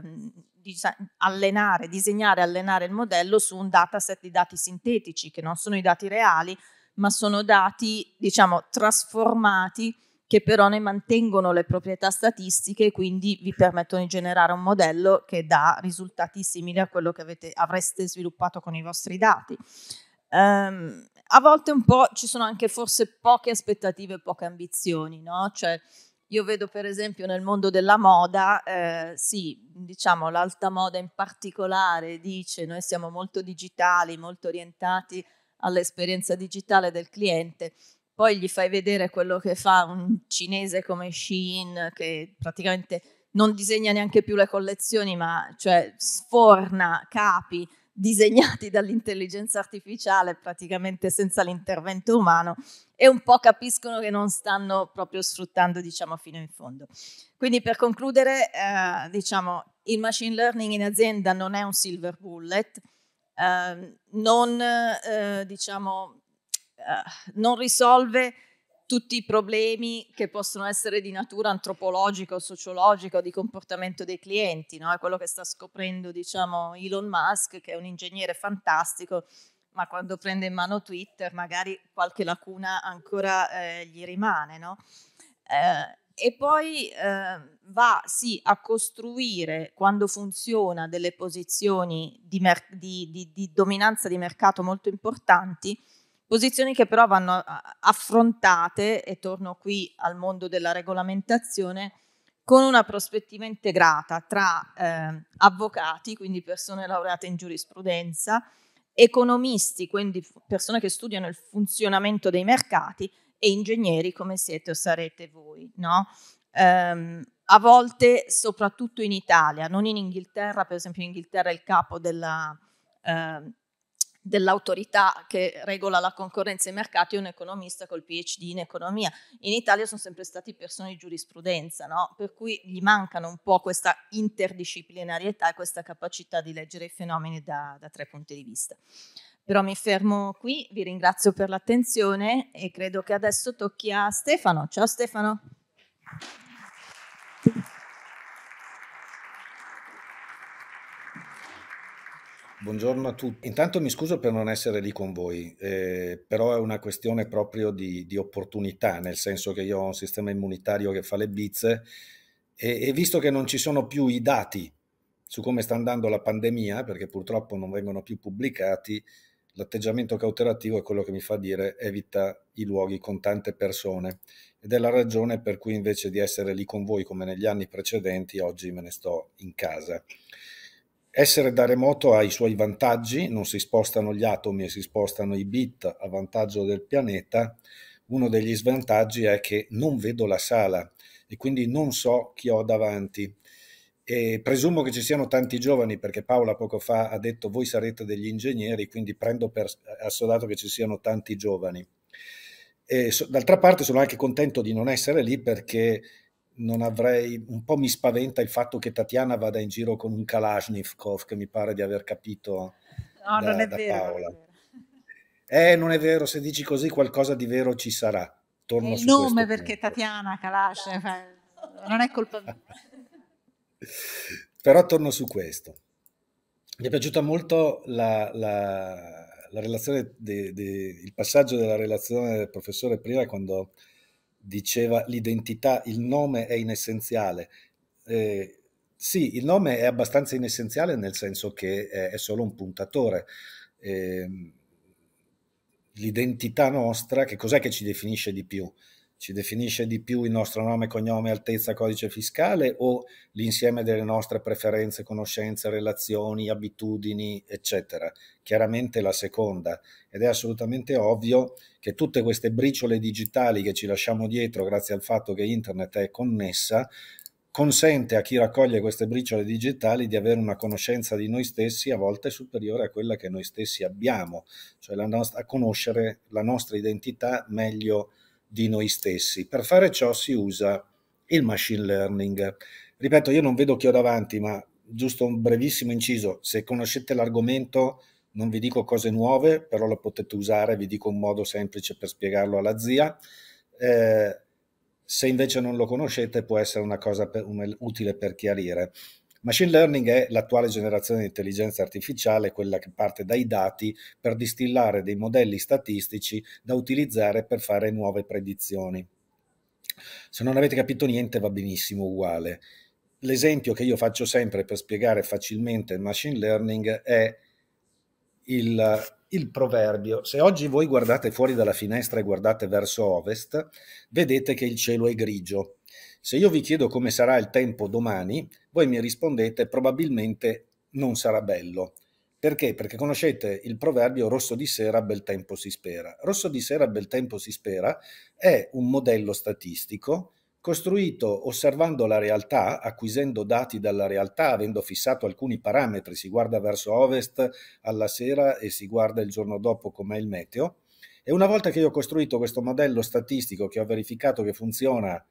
di allenare, disegnare, allenare il modello su un dataset di dati sintetici, che non sono i dati reali, ma sono dati, diciamo, trasformati che però ne mantengono le proprietà statistiche e quindi vi permettono di generare un modello che dà risultati simili a quello che avete, avreste sviluppato con i vostri dati. Um, a volte un po' ci sono anche forse poche aspettative, e poche ambizioni, no? Cioè, io vedo per esempio nel mondo della moda, eh, sì, diciamo l'alta moda in particolare dice noi siamo molto digitali, molto orientati all'esperienza digitale del cliente, poi gli fai vedere quello che fa un cinese come Shein che praticamente non disegna neanche più le collezioni, ma cioè sforna capi disegnati dall'intelligenza artificiale praticamente senza l'intervento umano e un po' capiscono che non stanno proprio sfruttando diciamo fino in fondo. Quindi per concludere, eh, diciamo, il machine learning in azienda non è un silver bullet, eh, non eh, diciamo eh, non risolve tutti i problemi che possono essere di natura antropologica o sociologica o di comportamento dei clienti, no? è quello che sta scoprendo diciamo, Elon Musk, che è un ingegnere fantastico, ma quando prende in mano Twitter magari qualche lacuna ancora eh, gli rimane. No? Eh, e poi eh, va sì a costruire quando funziona delle posizioni di, mer- di, di, di dominanza di mercato molto importanti Posizioni che però vanno affrontate, e torno qui al mondo della regolamentazione, con una prospettiva integrata tra eh, avvocati, quindi persone laureate in giurisprudenza, economisti, quindi persone che studiano il funzionamento dei mercati, e ingegneri come siete o sarete voi, no? Um, a volte, soprattutto in Italia, non in Inghilterra, per esempio in Inghilterra il capo della, uh, dell'autorità che regola la concorrenza e i mercati è un economista col PhD in economia. In Italia sono sempre stati persone di giurisprudenza, no? per cui gli mancano un po' questa interdisciplinarietà e questa capacità di leggere i fenomeni da, da tre punti di vista. Però mi fermo qui, vi ringrazio per l'attenzione e credo che adesso tocchi a Stefano. Ciao Stefano. Buongiorno a tutti. Intanto mi scuso per non essere lì con voi, eh, però è una questione proprio di, di, opportunità, nel senso che io ho un sistema immunitario che fa le bizze e, e visto che non ci sono più i dati su come sta andando la pandemia, perché purtroppo non vengono più pubblicati, l'atteggiamento cautelativo è quello che mi fa dire evita i luoghi con tante persone ed è la ragione per cui invece di essere lì con voi come negli anni precedenti, oggi me ne sto in casa. Essere da remoto ha i suoi vantaggi, non si spostano gli atomi e si spostano i bit a vantaggio del pianeta. Uno degli svantaggi è che non vedo la sala e quindi non so chi ho davanti. E presumo che ci siano tanti giovani perché Paola poco fa ha detto voi sarete degli ingegneri, quindi prendo per assodato che ci siano tanti giovani. d'altra parte sono anche contento di non essere lì perché non avrei, un po' mi spaventa il fatto che Tatiana vada in giro con un Kalashnikov, che mi pare di aver capito no, da, non è da vero, Paola. Non è vero. Eh, non è vero, se dici così qualcosa di vero ci sarà. Torno il nome perché punto. Tatiana Kalashnikov, eh, non è colpa mia. Però torno su questo. Mi è piaciuta molto la, la, la relazione, de, de, il passaggio della relazione del professore prima quando diceva l'identità, il nome è inessenziale. Eh, sì, il nome è abbastanza inessenziale nel senso che è, è solo un puntatore. Eh, l'identità nostra, che cos'è che ci definisce di più? ci definisce di più il nostro nome, cognome, altezza, codice fiscale o l'insieme delle nostre preferenze, conoscenze, relazioni, abitudini, eccetera? Chiaramente la seconda ed è assolutamente ovvio che tutte queste briciole digitali che ci lasciamo dietro grazie al fatto che internet è connessa consente a chi raccoglie queste briciole digitali di avere una conoscenza di noi stessi a volte superiore a quella che noi stessi abbiamo, cioè la a conoscere la nostra identità meglio di noi stessi. Per fare ciò si usa il machine learning. Ripeto, io non vedo chi ho davanti, ma giusto un brevissimo inciso, se conoscete l'argomento non vi dico cose nuove, però lo potete usare, vi dico un modo semplice per spiegarlo alla zia. Eh, se invece non lo conoscete può essere una cosa per, un, utile per chiarire. Machine learning è l'attuale generazione di intelligenza artificiale, quella che parte dai dati per distillare dei modelli statistici da utilizzare per fare nuove predizioni. Se non avete capito niente va benissimo uguale. L'esempio che io faccio sempre per spiegare facilmente il machine learning è il, il, proverbio. Se oggi voi guardate fuori dalla finestra e guardate verso ovest, vedete che il cielo è grigio. Se io vi chiedo come sarà il tempo domani, voi mi rispondete probabilmente non sarà bello. Perché? Perché conoscete il proverbio rosso di sera, bel tempo si spera. Rosso di sera, bel tempo si spera è un modello statistico costruito osservando la realtà, acquisendo dati dalla realtà, avendo fissato alcuni parametri, si guarda verso ovest alla sera e si guarda il giorno dopo com'è il meteo. E una volta che io ho costruito questo modello statistico che ho verificato che funziona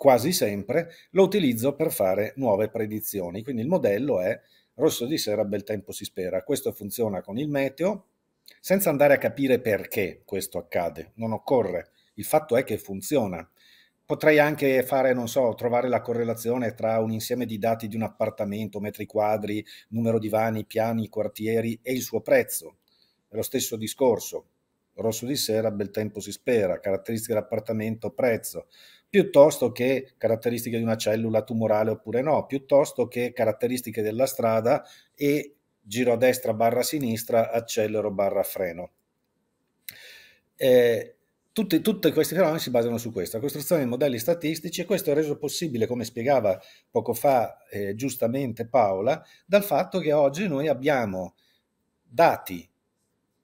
quasi sempre, lo utilizzo per fare nuove predizioni. Quindi il modello è rosso di sera, bel tempo si spera. Questo funziona con il meteo, senza andare a capire perché questo accade. Non occorre, il fatto è che funziona. Potrei anche fare, non so, trovare la correlazione tra un insieme di dati di un appartamento, metri quadri, numero di vani, piani, quartieri e il suo prezzo. È lo stesso discorso. Rosso di sera, bel tempo si spera, caratteristiche dell'appartamento, prezzo piuttosto che caratteristiche di una cellula tumorale oppure no, piuttosto che caratteristiche della strada e giro a destra barra a sinistra, accelero barra freno. Eh, tutti, tutti, questi fenomeni si basano su questo, la costruzione di modelli statistici e questo è reso possibile, come spiegava poco fa eh, giustamente Paola, dal fatto che oggi noi abbiamo dati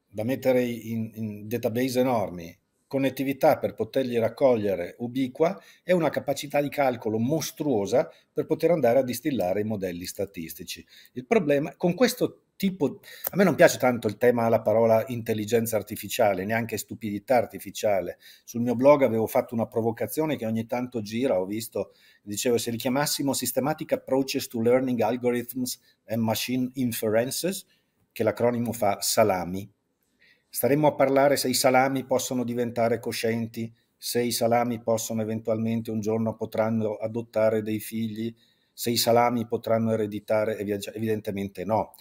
da mettere in, in database enormi, connettività per potergli raccogliere ubiqua e una capacità di calcolo mostruosa per poter andare a distillare i modelli statistici. Il problema con questo tipo a me non piace tanto il tema la parola intelligenza artificiale, neanche stupidità artificiale. Sul mio blog avevo fatto una provocazione che ogni tanto gira, ho visto, dicevo se li chiamassimo systematic approaches to learning algorithms and machine inferences, che l'acronimo fa salami staremmo a parlare se i salami possono diventare coscienti, se i salami possono eventualmente un giorno potranno adottare dei figli, se i salami potranno ereditare, evidentemente no.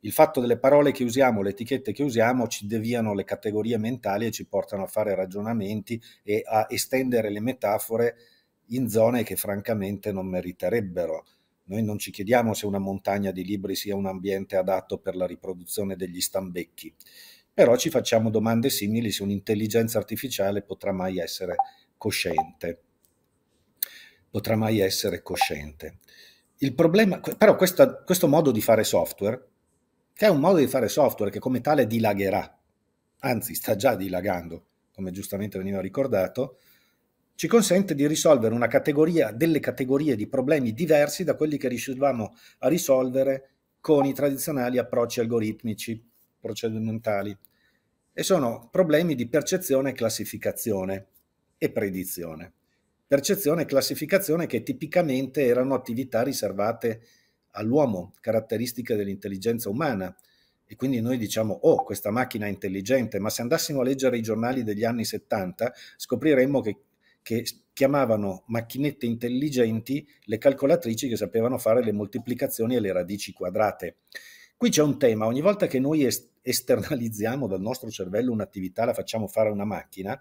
Il fatto delle parole che usiamo, le etichette che usiamo, ci deviano le categorie mentali e ci portano a fare ragionamenti e a estendere le metafore in zone che francamente non meriterebbero. Noi non ci chiediamo se una montagna di libri sia un ambiente adatto per la riproduzione degli stambecchi però ci facciamo domande simili se un'intelligenza artificiale potrà mai essere cosciente. Potrà mai essere cosciente. Il problema, però questa, questo modo di fare software, che è un modo di fare software che come tale dilagherà, anzi sta già dilagando, come giustamente veniva ricordato, ci consente di risolvere una categoria, delle categorie di problemi diversi da quelli che riuscivamo a risolvere con i tradizionali approcci algoritmici procedimentali e sono problemi di percezione classificazione e predizione. Percezione e classificazione che tipicamente erano attività riservate all'uomo, caratteristiche dell'intelligenza umana. E quindi noi diciamo, oh, questa macchina è intelligente, ma se andassimo a leggere i giornali degli anni 70 scopriremmo che, che chiamavano macchinette intelligenti le calcolatrici che sapevano fare le moltiplicazioni e le radici quadrate. Qui c'è un tema, ogni volta che noi est- esternalizziamo dal nostro cervello un'attività, la facciamo fare a una macchina,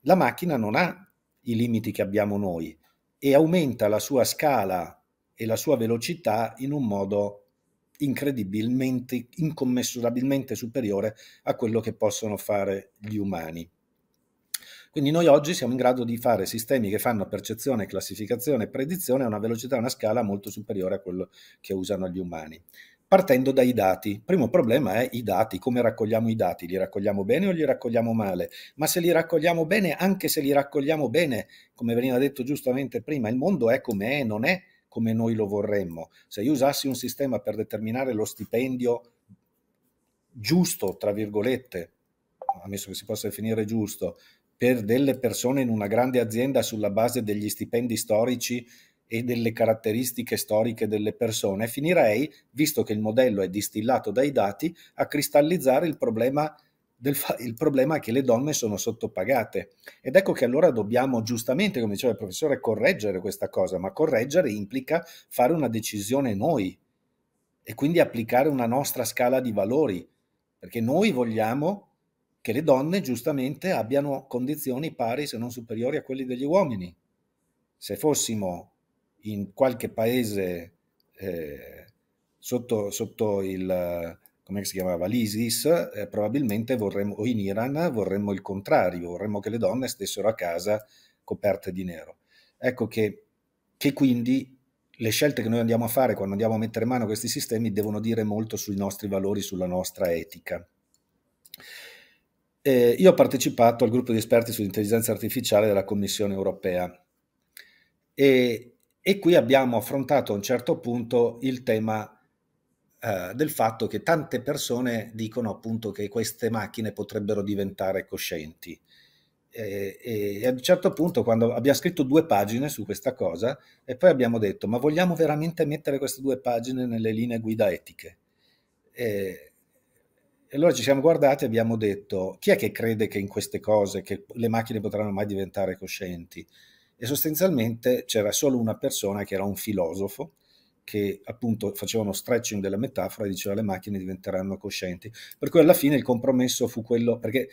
la macchina non ha i limiti che abbiamo noi e aumenta la sua scala e la sua velocità in un modo incredibilmente, incommensurabilmente superiore a quello che possono fare gli umani. Quindi noi oggi siamo in grado di fare sistemi che fanno percezione, classificazione e predizione a una velocità, a una scala molto superiore a quello che usano gli umani partendo dai dati. primo problema è i dati, come raccogliamo i dati? Li raccogliamo bene o li raccogliamo male? Ma se li raccogliamo bene, anche se li raccogliamo bene, come veniva detto giustamente prima, il mondo è come è, non è come noi lo vorremmo. Se io usassi un sistema per determinare lo stipendio giusto, tra virgolette, ammesso che si possa definire giusto, per delle persone in una grande azienda sulla base degli stipendi storici e delle caratteristiche storiche delle persone, finirei, visto che il modello è distillato dai dati, a cristallizzare il problema, del il problema che le donne sono sottopagate. Ed ecco che allora dobbiamo giustamente, come diceva il professore, correggere questa cosa, ma correggere implica fare una decisione noi e quindi applicare una nostra scala di valori, perché noi vogliamo che le donne giustamente abbiano condizioni pari se non superiori a quelle degli uomini. Se fossimo in qualche paese eh, sotto, sotto, il, come si chiamava, l'ISIS, eh, probabilmente vorremmo, o in Iran vorremmo il contrario, vorremmo che le donne stessero a casa coperte di nero. Ecco che, che quindi le scelte che noi andiamo a fare quando andiamo a mettere mano a questi sistemi devono dire molto sui nostri valori, sulla nostra etica. Eh, io ho partecipato al gruppo di esperti sull'intelligenza artificiale della Commissione europea e e qui abbiamo affrontato a un certo punto il tema eh, del fatto che tante persone dicono appunto che queste macchine potrebbero diventare coscienti. E, e, e, a un certo punto, quando abbiamo scritto due pagine su questa cosa, e poi abbiamo detto: ma vogliamo veramente mettere queste due pagine nelle linee guida etiche? E, e allora ci siamo guardati e abbiamo detto: chi è che crede che in queste cose che le macchine potranno mai diventare coscienti? e sostanzialmente c'era solo una persona che era un filosofo che appunto faceva uno stretching della metafora e diceva le macchine diventeranno coscienti. Per cui alla fine il compromesso fu quello, perché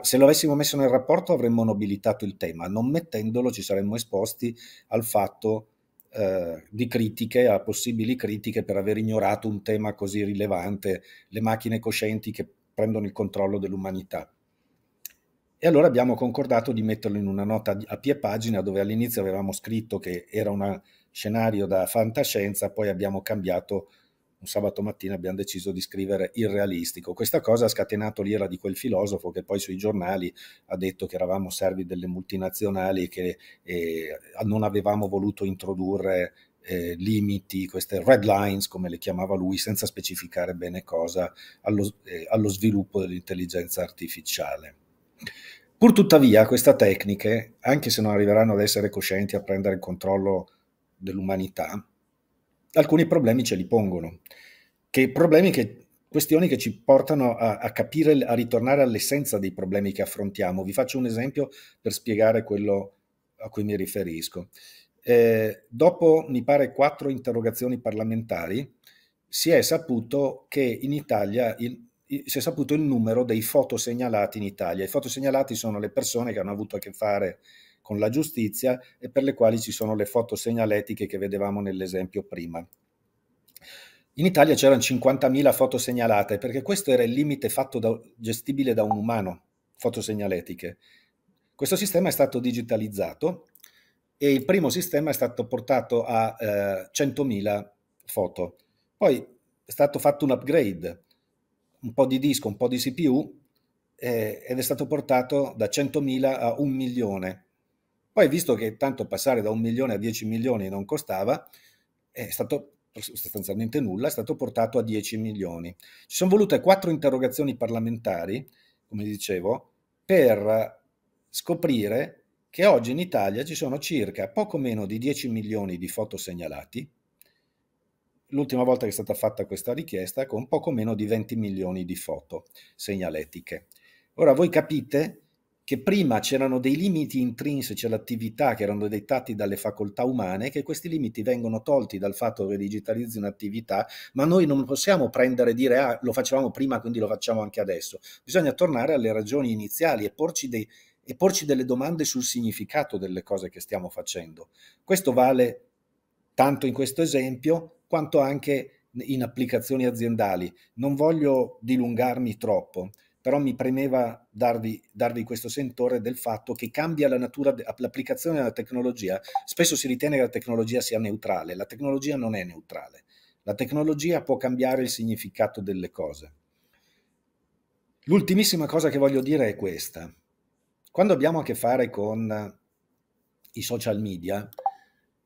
se lo avessimo messo nel rapporto avremmo nobilitato il tema, non mettendolo ci saremmo esposti al fatto eh, di critiche, a possibili critiche per aver ignorato un tema così rilevante, le macchine coscienti che prendono il controllo dell'umanità. E allora abbiamo concordato di metterlo in una nota a pie pagina dove all'inizio avevamo scritto che era un scenario da fantascienza, poi abbiamo cambiato, un sabato mattina abbiamo deciso di scrivere irrealistico. Questa cosa ha scatenato l'ira di quel filosofo che poi sui giornali ha detto che eravamo servi delle multinazionali, e che eh, non avevamo voluto introdurre eh, limiti, queste red lines come le chiamava lui, senza specificare bene cosa, allo, eh, allo sviluppo dell'intelligenza artificiale. Pur tuttavia, queste tecniche, anche se non arriveranno ad essere coscienti a prendere il controllo dell'umanità, alcuni problemi ce li pongono, che problemi che, questioni che ci portano a, a capire, a ritornare all'essenza dei problemi che affrontiamo. Vi faccio un esempio per spiegare quello a cui mi riferisco. Eh, dopo, mi pare, quattro interrogazioni parlamentari, si è saputo che in Italia il, si è saputo il numero dei fotosegnalati in Italia. I fotosegnalati sono le persone che hanno avuto a che fare con la giustizia e per le quali ci sono le fotosegnaletiche che vedevamo nell'esempio prima. In Italia c'erano 50.000 fotosegnalate perché questo era il limite fatto da, gestibile da un umano, fotosegnaletiche. Questo sistema è stato digitalizzato e il primo sistema è stato portato a eh, 100.000 foto. Poi è stato fatto un upgrade un po' di disco, un po' di CPU eh, ed è stato portato da 100.000 a 1 milione. Poi visto che tanto passare da 1 milione a 10 milioni non costava, è stato sostanzialmente nulla, è stato portato a 10 milioni. Ci sono volute quattro interrogazioni parlamentari, come dicevo, per scoprire che oggi in Italia ci sono circa poco meno di 10 milioni di foto segnalati, l'ultima volta che è stata fatta questa richiesta con poco meno di 20 milioni di foto segnaletiche. Ora voi capite che prima c'erano dei limiti intrinseci all'attività che erano dettati dalle facoltà umane, che questi limiti vengono tolti dal fatto che digitalizzi un'attività, ma noi non possiamo prendere e dire ah, lo facevamo prima, quindi lo facciamo anche adesso. Bisogna tornare alle ragioni iniziali e porci, dei, e porci delle domande sul significato delle cose che stiamo facendo. Questo vale tanto in questo esempio quanto anche in applicazioni aziendali. Non voglio dilungarmi troppo, però mi premeva darvi, darvi questo sentore del fatto che cambia la natura, l'applicazione della tecnologia. Spesso si ritiene che la tecnologia sia neutrale, la tecnologia non è neutrale. La tecnologia può cambiare il significato delle cose. L'ultimissima cosa che voglio dire è questa. Quando abbiamo a che fare con i social media,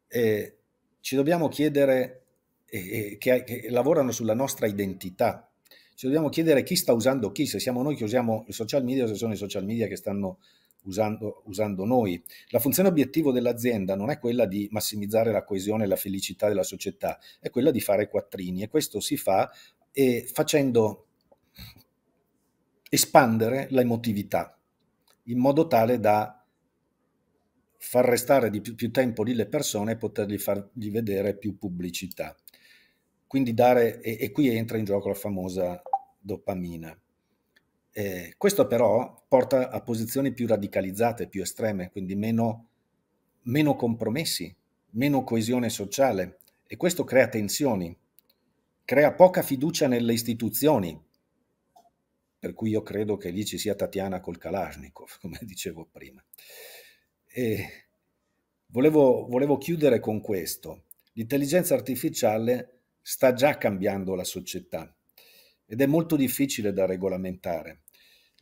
eh, ci dobbiamo chiedere eh, che, che lavorano sulla nostra identità. Ci dobbiamo chiedere chi sta usando chi, se siamo noi che usiamo i social media o se sono i social media che stanno Usando, usando, noi. La funzione obiettivo dell'azienda non è quella di massimizzare la coesione e la felicità della società, è quella di fare quattrini e questo si fa eh, facendo espandere l'emotività in modo tale da far restare di più, più tempo lì le persone e potergli fargli vedere più pubblicità quindi dare, e, e qui entra in gioco la famosa dopamina. Eh, questo però porta a posizioni più radicalizzate, più estreme, quindi meno, meno compromessi, meno coesione sociale e questo crea tensioni, crea poca fiducia nelle istituzioni, per cui io credo che lì ci sia Tatiana col Kalashnikov, come dicevo prima. Volevo, volevo chiudere con questo. L'intelligenza artificiale sta già cambiando la società ed è molto difficile da regolamentare.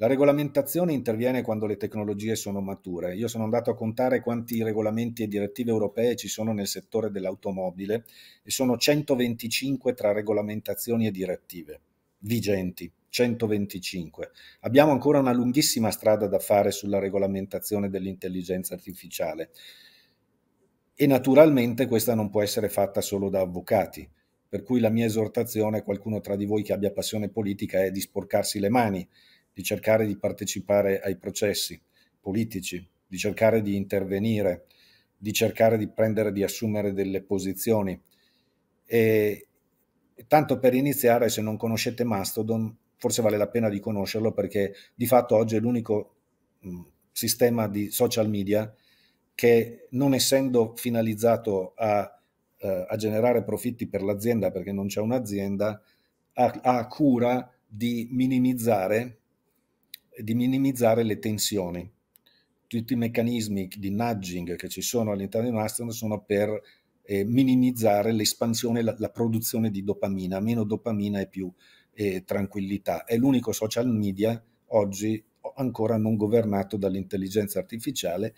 La regolamentazione interviene quando le tecnologie sono mature. Io sono andato a contare quanti regolamenti e direttive europee ci sono nel settore dell'automobile e sono 125 tra regolamentazioni e direttive vigenti. 125. Abbiamo ancora una lunghissima strada da fare sulla regolamentazione dell'intelligenza artificiale e naturalmente questa non può essere fatta solo da avvocati per cui la mia esortazione a qualcuno tra di voi che abbia passione politica è di sporcarsi le mani, di cercare di partecipare ai processi politici, di cercare di intervenire, di cercare di prendere, di assumere delle posizioni. E, tanto per iniziare, se non conoscete Mastodon, forse vale la pena di conoscerlo perché di fatto oggi è l'unico mh, sistema di social media che non essendo finalizzato a eh, a generare profitti per l'azienda perché non c'è un'azienda, ha, ha cura di minimizzare, di minimizzare le tensioni. Tutti i meccanismi di nudging che ci sono all'interno di un Mastodon sono per eh, minimizzare l'espansione, la, la, produzione di dopamina. Meno dopamina e più eh, tranquillità. È l'unico social media oggi ancora non governato dall'intelligenza artificiale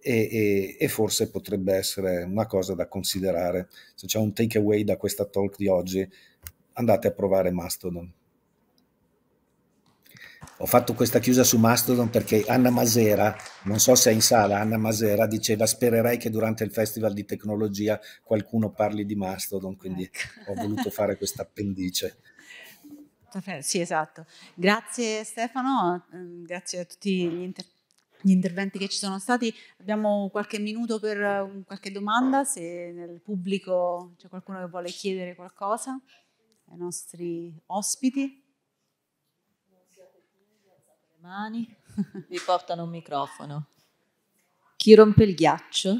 e, e, e, forse potrebbe essere una cosa da considerare. Se c'è un takeaway da questa talk di oggi, andate a provare Mastodon. Ho fatto questa chiusa su Mastodon perché Anna Masera, non so se è in sala, Anna Masera diceva spererei che durante il festival di tecnologia qualcuno parli di Mastodon, quindi ecco. ho voluto fare questa appendice. Sì, esatto. Grazie Stefano, grazie a tutti gli interventi gli interventi che ci sono stati. Abbiamo qualche minuto per um, qualche domanda, se nel pubblico c'è qualcuno che vuole chiedere qualcosa ai nostri ospiti. Mani. Vi portano un microfono. Chi rompe il ghiaccio?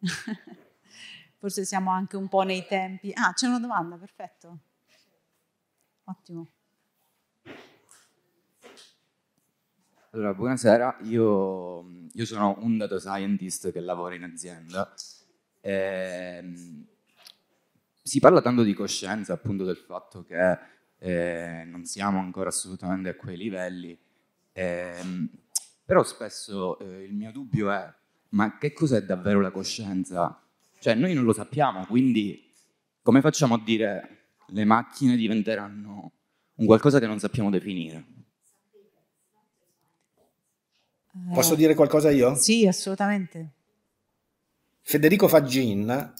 Forse siamo anche un po' nei tempi. Ah, c'è una domanda, perfetto. Ottimo. Allora, buonasera, io, io, sono un data scientist che lavora in azienda. E, ehm, si parla tanto di coscienza, appunto del fatto che eh, non siamo ancora assolutamente a quei livelli, eh, però spesso eh, il mio dubbio è, ma che cos'è davvero la coscienza? Cioè noi non lo sappiamo, quindi come facciamo a dire le macchine diventeranno un qualcosa che non sappiamo definire. Eh, Posso dire qualcosa io? Sì, assolutamente. Federico Faggin,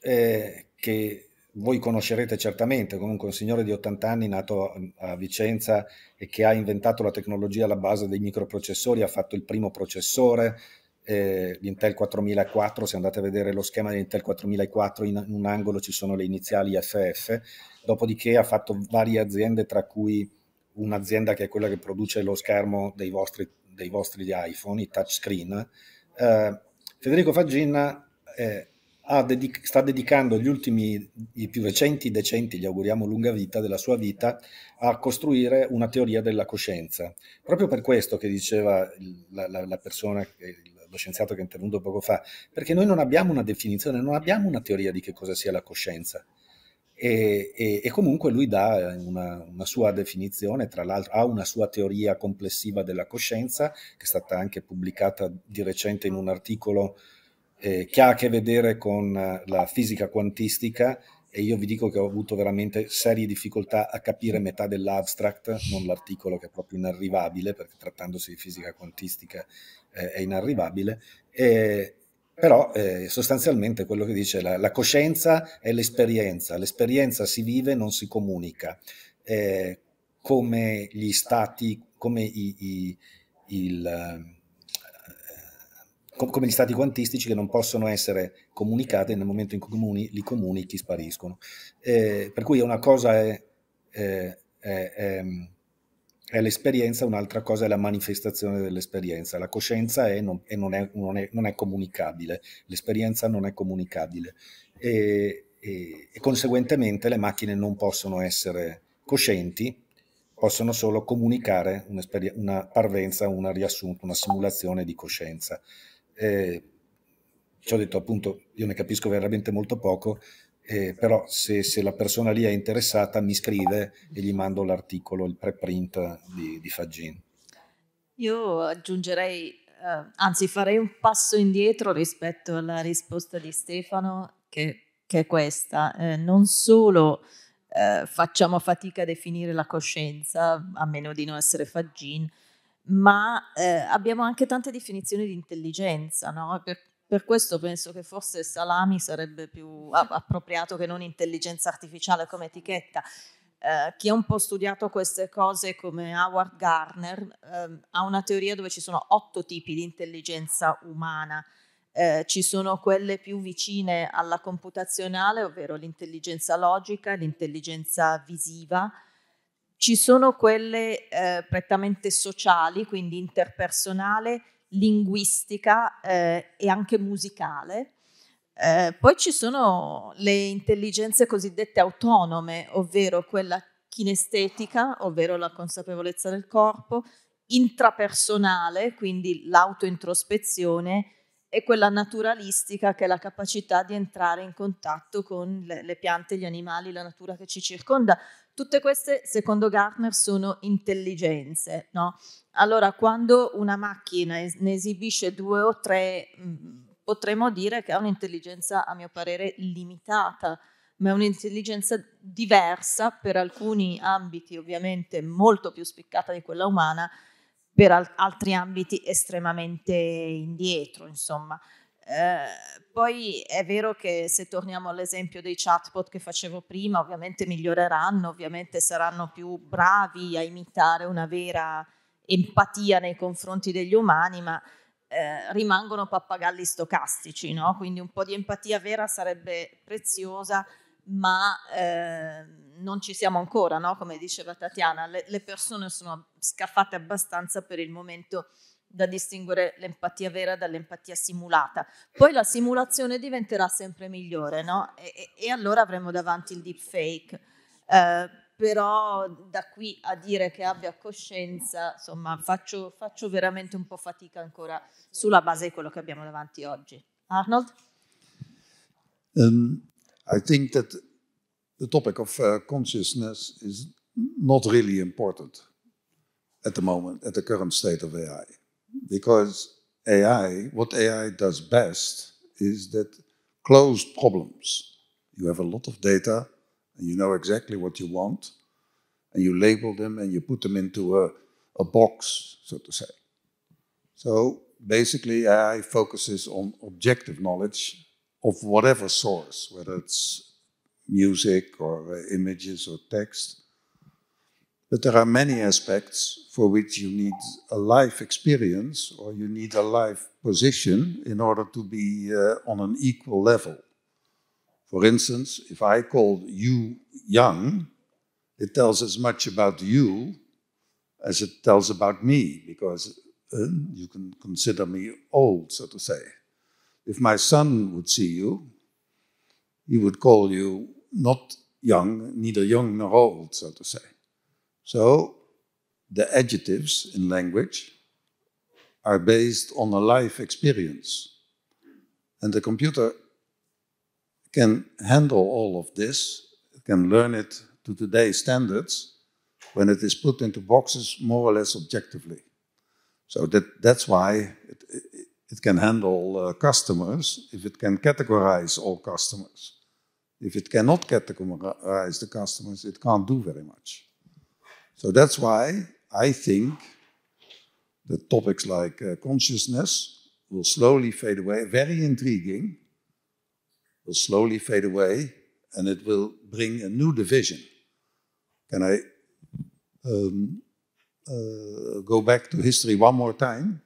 eh, che voi conoscerete certamente, comunque un signore di 80 anni nato a Vicenza e che ha inventato la tecnologia alla base dei microprocessori, ha fatto il primo processore, eh, l'Intel 4004, se andate a vedere lo schema dell'Intel 4004, in, un angolo ci sono le iniziali FF, dopodiché ha fatto varie aziende, tra cui un'azienda che è quella che produce lo schermo dei vostri, dei vostri iPhone, i touchscreen. Eh, Federico Faggina eh, dedic- sta dedicando gli ultimi, i più recenti decenni, gli auguriamo lunga vita, della sua vita, a costruire una teoria della coscienza. Proprio per questo che diceva la, la, la persona, lo scienziato che è intervenuto poco fa, perché noi non abbiamo una definizione, non abbiamo una teoria di che cosa sia la coscienza. E, e, e comunque lui dà eh, una, una sua definizione, tra l'altro ha una sua teoria complessiva della coscienza, che è stata anche pubblicata di recente in un articolo eh, che ha a che vedere con eh, la fisica quantistica e io vi dico che ho avuto veramente serie difficoltà a capire metà dell'abstract, non l'articolo che è proprio inarrivabile, perché trattandosi di fisica quantistica eh, è inarrivabile, e, però eh, sostanzialmente quello che dice la, la coscienza è l'esperienza, l'esperienza si vive, non si comunica, eh, come gli stati, come i, i, il, eh, come gli stati quantistici che non possono essere comunicate nel momento in cui comuni, li comunichi spariscono. Eh, per cui una cosa è, è, è, è, l'esperienza, un'altra cosa è la manifestazione dell'esperienza. La coscienza è, non, non, non, non, è, comunicabile, l'esperienza non è comunicabile e, e, e conseguentemente le macchine non possono essere coscienti possono solo comunicare una parvenza, una riassunto, una simulazione di coscienza. Eh, ci ho detto appunto, io ne capisco veramente molto poco, eh, però se, se, la persona lì è interessata mi scrive e gli mando l'articolo, il preprint di, di Fagin. Io aggiungerei, eh, anzi farei un passo indietro rispetto alla risposta di Stefano, che, che è questa. Eh, non solo eh, facciamo fatica a definire la coscienza, a meno di non essere Fagin, ma eh, abbiamo anche tante definizioni di intelligenza, no? Per, per questo penso che forse salami sarebbe più appropriato che non intelligenza artificiale come etichetta. Eh, chi ha un po' studiato queste cose come Howard Garner eh, ha una teoria dove ci sono otto tipi di intelligenza umana. Eh, ci sono quelle più vicine alla computazionale, ovvero l'intelligenza logica, l'intelligenza visiva, ci sono quelle eh, prettamente sociali, quindi interpersonale, linguistica eh, e anche musicale. Eh, poi ci sono le intelligenze cosiddette autonome, ovvero quella kinestetica, ovvero la consapevolezza del corpo, intrapersonale, quindi l'autointrospezione, e quella naturalistica, che è la capacità di entrare in contatto con le, le piante, gli animali, la natura che ci circonda, Tutte queste, secondo Gartner, sono intelligenze. No? Allora, quando una macchina ne esibisce due o tre, mm, potremmo dire che ha un'intelligenza, a mio parere, limitata, ma è un'intelligenza diversa, per alcuni ambiti ovviamente molto più spiccata di quella umana, per altri ambiti estremamente indietro, insomma. Ehm, poi è vero che se torniamo all'esempio dei chatbot che facevo prima, ovviamente miglioreranno, ovviamente saranno più bravi a imitare una vera empatia nei confronti degli umani, ma eh, rimangono pappagalli stocastici, no? quindi un po' di empatia vera sarebbe preziosa, ma eh, non ci siamo ancora, no? come diceva Tatiana, le, le persone sono scaffate abbastanza per il momento da distinguere l'empatia vera dall'empatia simulata. Poi la simulazione diventerà sempre migliore, no? E, e allora avremo davanti il deepfake. Eh, però da qui a dire che abbia coscienza, insomma, faccio, faccio veramente un po' fatica ancora sulla base di quello che abbiamo davanti oggi. Arnold? Um, I think that the topic of uh, consciousness is not really important at the moment, at the current state of AI. because AI, what AI does best is that closed problems. You have a lot of data and you know exactly what you want and you label them and you put them into a, a box, so to say. So basically AI focuses on objective knowledge of whatever source, whether it's music or images or text. But there are many aspects for which you need a life experience or you need a life position in order to be uh, on an equal level. For instance, if I call you young, it tells as much about you as it tells about me, because uh, you can consider me old, so to say. If my son would see you, he would call you not young, neither young nor old, so to say. So the adjectives in language are based on a life experience. And the computer can handle all of this, it can learn it to today's standards when it is put into boxes more or less objectively. So that, that's why it, it, it can handle uh, customers if it can categorize all customers. If it cannot categorize the customers, it can't do very much. So that's why I think that topics like uh, consciousness will slowly fade away, very intriguing, will slowly fade away, and it will bring a new division. Can I um, uh, go back to history one more time?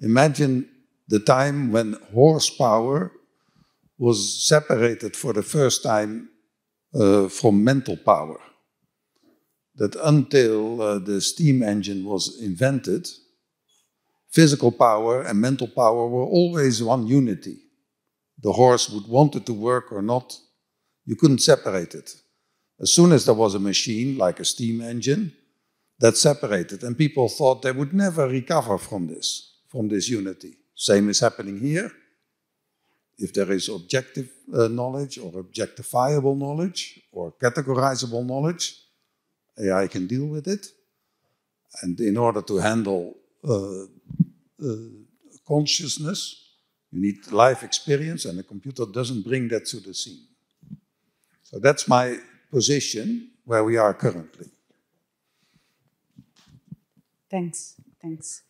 Imagine the time when horsepower was separated for the first time uh, from mental power that until uh, the steam engine was invented, physical power and mental power were always one unity. The horse would want it to work or not, you couldn't separate it. As soon as there was a machine, like a steam engine, that separated, and people thought they would never recover from this, from this unity. Same is happening here. If there is objective uh, knowledge or objectifiable knowledge or categorizable knowledge, AI can deal with it. And in order to handle uh, uh, consciousness, you need life experience, and the computer doesn't bring that to the scene. So that's my position where we are currently. Thanks. Thanks.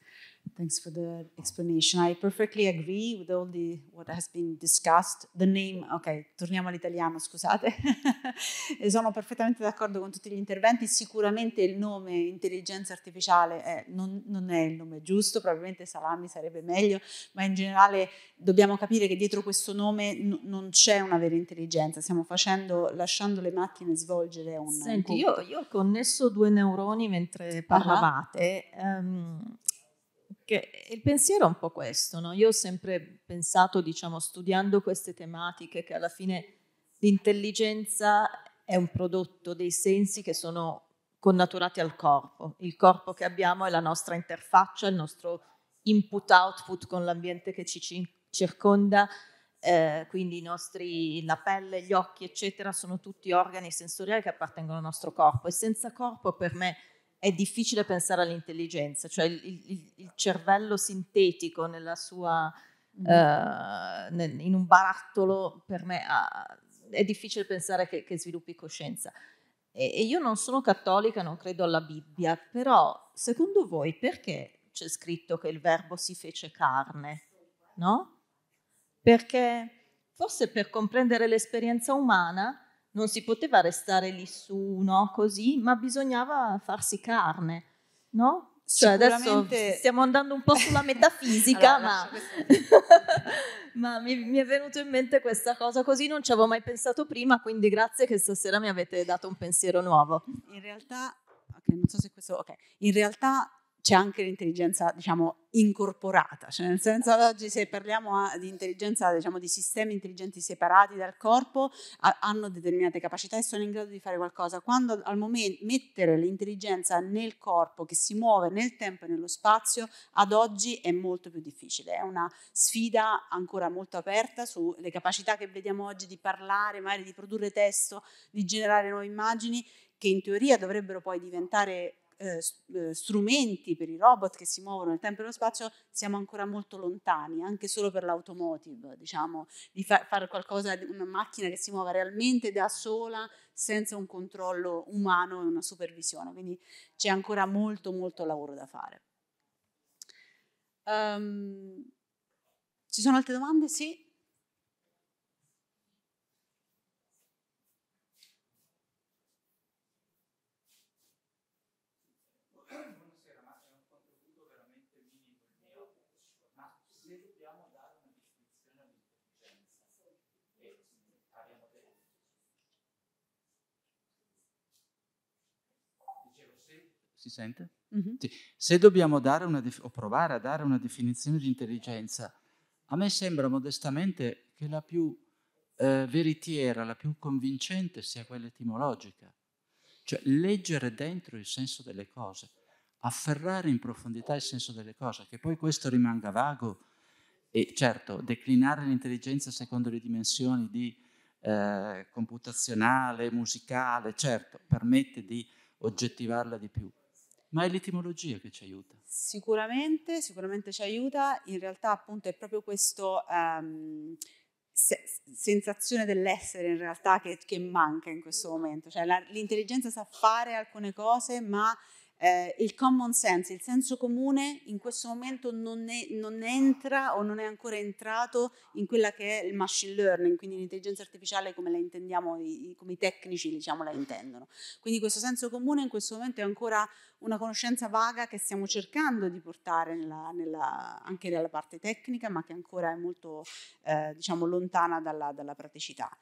Thanks for the explanation. I perfectly agree with all the what has been discussed. The name, ok, torniamo all'italiano, scusate. Sono perfettamente d'accordo con tutti gli interventi. Sicuramente il nome intelligenza artificiale è, non, non, è il nome giusto, probabilmente salami sarebbe meglio, ma in generale dobbiamo capire che dietro questo nome n- non c'è una vera intelligenza. Stiamo facendo, lasciando le macchine svolgere un. Senti, un io, io, ho connesso due neuroni mentre parlavate. Uh-huh. Um, che il pensiero è un po' questo, no? Io ho sempre pensato, diciamo, studiando queste tematiche, che alla fine l'intelligenza è un prodotto dei sensi che sono connaturati al corpo. Il corpo che abbiamo è la nostra interfaccia, il nostro input-output con l'ambiente che ci circonda, eh, quindi nostri, la pelle, gli occhi, eccetera, sono tutti organi sensoriali che appartengono al nostro corpo e senza corpo per me è difficile pensare all'intelligenza, cioè il, il, il cervello sintetico nella sua, mm. Eh, in un barattolo per me ha, è difficile pensare che, che sviluppi coscienza. E, e, io non sono cattolica, non credo alla Bibbia, però secondo voi perché c'è scritto che il verbo si fece carne? No? Perché forse per comprendere l'esperienza umana non si poteva restare lì su, no? Così, ma bisognava farsi carne, no? Cioè adesso stiamo andando un po' sulla metafisica, allora, ma, ma mi, mi, è venuto in mente questa cosa così, non ci avevo mai pensato prima, quindi grazie che stasera mi avete dato un pensiero nuovo. In realtà, okay, non so se questo, ok, in realtà c'è anche l'intelligenza, diciamo, incorporata, cioè nel senso ad oggi se parliamo ah, di intelligenza, diciamo, di sistemi intelligenti separati dal corpo, a, hanno determinate capacità e sono in grado di fare qualcosa. Quando al momento mettere l'intelligenza nel corpo che si muove nel tempo e nello spazio, ad oggi è molto più difficile, è una sfida ancora molto aperta sulle capacità che vediamo oggi di parlare, magari di produrre testo, di generare nuove immagini che in teoria dovrebbero poi diventare eh, eh, strumenti per i robot che si muovono nel tempo e nello spazio siamo ancora molto lontani, anche solo per l'automotive, diciamo, di fa fare qualcosa, una macchina che si muova realmente da sola senza un controllo umano e una supervisione, quindi c'è ancora molto molto lavoro da fare. Um, ci sono altre domande? Sì? Si sente? Mm-hmm. Sì. Se dobbiamo dare una, o provare a dare una definizione di intelligenza, a me sembra modestamente che la più eh, veritiera, la più convincente sia quella etimologica. Cioè leggere dentro il senso delle cose, afferrare in profondità il senso delle cose, che poi questo rimanga vago e certo declinare l'intelligenza secondo le dimensioni di eh, computazionale, musicale, certo, permette di oggettivarla di più ma è l'etimologia che ci aiuta. Sicuramente, sicuramente ci aiuta, in realtà appunto è proprio questa um, ehm, se- sensazione dell'essere in realtà che, che manca in questo momento, cioè la, l'intelligenza sa fare alcune cose ma eh, il common sense, il senso comune in questo momento non, è, non, entra o non è ancora entrato in quella che è il machine learning, quindi l'intelligenza artificiale come la intendiamo, i, come i tecnici diciamo la intendono. Quindi questo senso comune in questo momento è ancora una conoscenza vaga che stiamo cercando di portare nella, nella, anche nella parte tecnica, ma che ancora è molto eh, diciamo, lontana dalla, dalla praticità.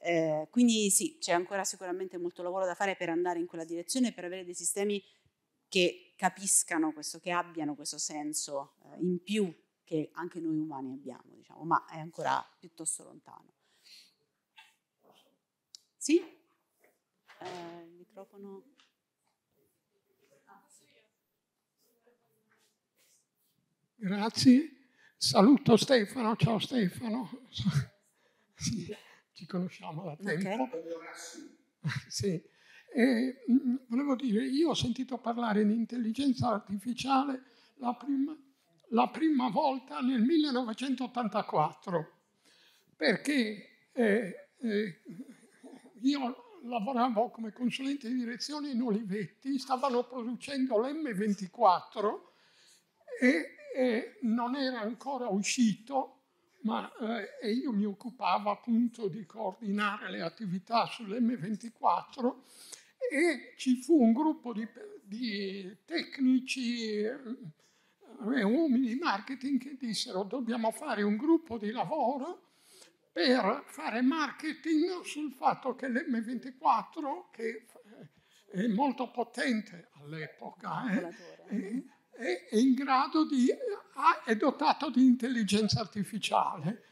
Eh, quindi sì, c'è ancora sicuramente molto lavoro da fare per andare in quella direzione, per avere dei sistemi che capiscano questo, che abbiano questo senso eh, in più che anche noi umani abbiamo, diciamo, ma è ancora piuttosto lontano. Sì? Eh, il microfono. Grazie. Saluto Stefano, ciao Stefano. Sì, ci conosciamo da tempo. Okay. Sì. E, mh, mm, volevo dire, io ho sentito parlare di intelligenza artificiale la prima, la prima volta nel 1984, perché eh, eh, io lavoravo come consulente di direzione in Olivetti, stavano producendo l'M24 e, e non era ancora uscito, ma eh, io mi occupavo appunto di coordinare le attività sull'M24 e ci fu un gruppo di, di tecnici e eh, eh, uomini di marketing che dissero dobbiamo fare un gruppo di lavoro per fare marketing sul fatto che l'M24, che eh, è molto potente all'epoca, eh, è, è, in grado di, è dotato di intelligenza artificiale.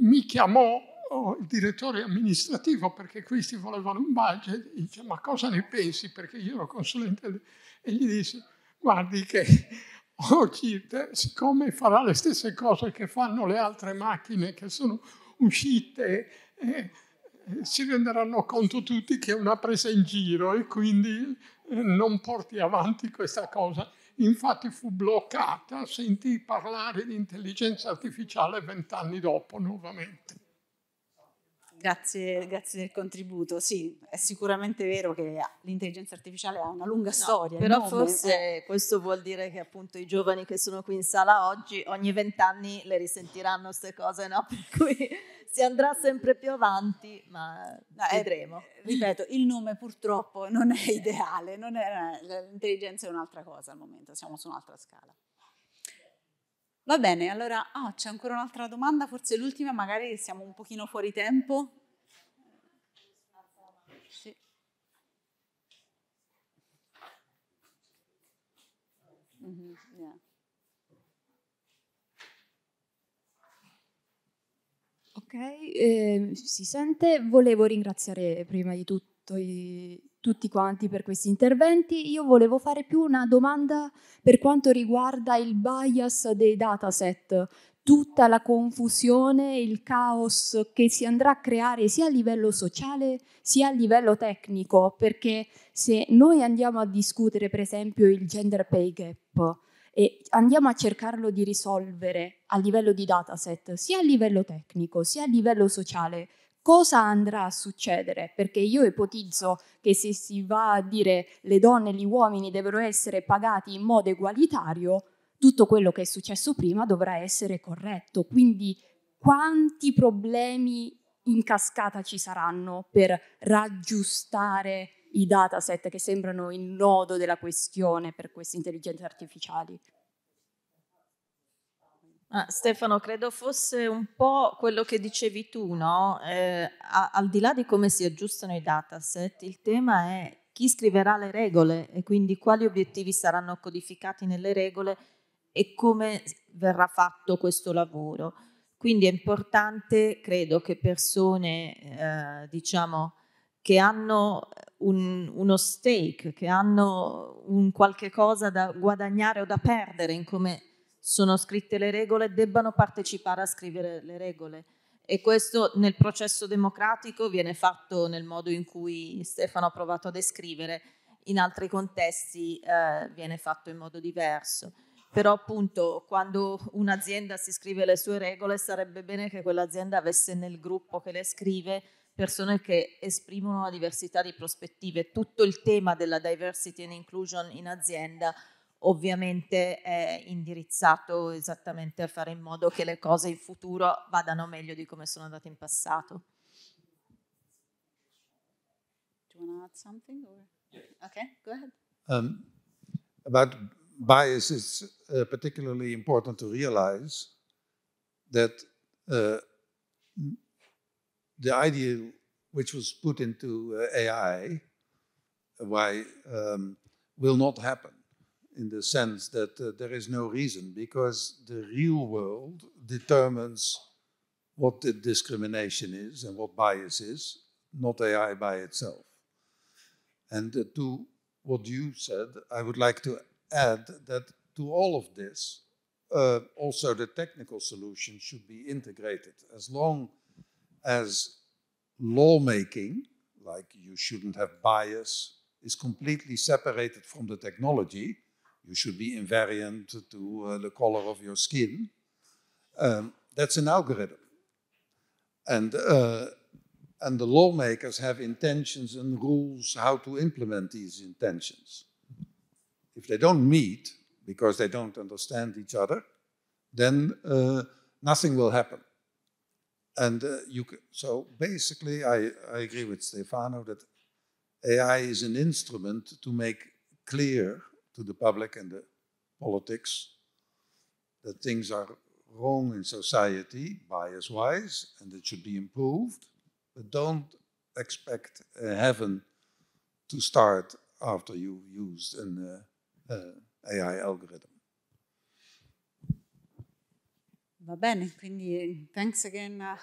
Mi chiamò o il direttore amministrativo perché questi volevano un budget, dice ma cosa ne pensi? Perché io ero consulente e gli dissi guardi che oggi siccome farà le stesse cose che fanno le altre macchine che sono uscite eh, eh, si renderanno conto tutti che è una presa in giro e quindi eh, non porti avanti questa cosa. Infatti fu bloccata, sentì parlare di intelligenza artificiale vent'anni dopo nuovamente. Grazie, grazie, del contributo. Sì, è sicuramente vero che l'intelligenza artificiale ha una lunga no, storia. Però nome, forse eh. questo vuol dire che appunto i giovani che sono qui in sala oggi, ogni vent'anni le risentiranno queste cose, no? Per cui si andrà sempre più avanti, ma vedremo. Eh, ripeto, il nome purtroppo non è ideale, non è, l'intelligenza è un'altra cosa al momento, siamo su un'altra scala. Va bene, allora oh, c'è ancora un'altra domanda, forse l'ultima, magari siamo un pochino fuori tempo. Sì. Mm-hmm, yeah. Ok, eh, si sente. Volevo ringraziare prima di tutto i, tutti quanti per questi interventi. Io volevo fare più una domanda per quanto riguarda il bias dei dataset, tutta la confusione, il caos che si andrà a creare sia a livello sociale sia a livello tecnico, perché se noi andiamo a discutere per esempio il gender pay gap, e andiamo a cercarlo di risolvere a livello di dataset, sia a livello tecnico sia a livello sociale, cosa andrà a succedere? Perché io ipotizzo che se si va a dire le donne e gli uomini devono essere pagati in modo egualitario, tutto quello che è successo prima dovrà essere corretto. Quindi quanti problemi in cascata ci saranno per raggiustare i dataset che sembrano il nodo della questione per queste intelligenze artificiali? Ah, Stefano, credo fosse un po' quello che dicevi tu, no? Eh, a, al di là di come si aggiustano i dataset, il tema è chi scriverà le regole e quindi quali obiettivi saranno codificati nelle regole e come verrà fatto questo lavoro. Quindi è importante, credo, che persone, eh, diciamo, che hanno un, uno stake, che hanno un qualche cosa da guadagnare o da perdere in come sono scritte le regole debbano partecipare a scrivere le regole. E questo nel processo democratico viene fatto nel modo in cui Stefano ha provato a descrivere, in altri contesti eh, viene fatto in modo diverso. Però appunto quando un'azienda si scrive le sue regole sarebbe bene che quell'azienda avesse nel gruppo che le scrive persone che esprimono una diversità di prospettive. Tutto il tema della diversity and inclusion in azienda ovviamente è indirizzato esattamente a fare in modo che le cose in futuro vadano meglio di come sono andate in passato. Do you want to add something? Or? Okay, go ahead. Um, about bias, it's uh, particularly important to realize that uh, the idea which was put into uh, AI why, um, will not happen. in the sense that uh, there is no reason because the real world determines what the discrimination is and what bias is, not AI by itself. And uh, to what you said, I would like to add that to all of this, uh, also the technical solution should be integrated. As long as lawmaking, like you shouldn't have bias, is completely separated from the technology, you should be invariant to uh, the color of your skin. Um, that's an algorithm. And, uh, and the lawmakers have intentions and rules how to implement these intentions. If they don't meet because they don't understand each other, then uh, nothing will happen. And uh, you can, so basically, I, I agree with Stefano that AI is an instrument to make clear to the public and the politics that things are wrong in society, bias wise, and it should be improved. But don't expect heaven to start after you used an uh, uh, AI algorithm. Va bene, quindi thanks again uh,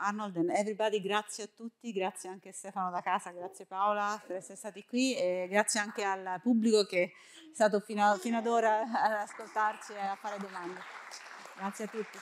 Arnold and everybody, grazie a tutti, grazie anche a Stefano da casa, grazie Paola per essere stati qui e grazie anche al pubblico che è stato fino, a, fino ad ora ad ascoltarci e a fare domande. Grazie a tutti.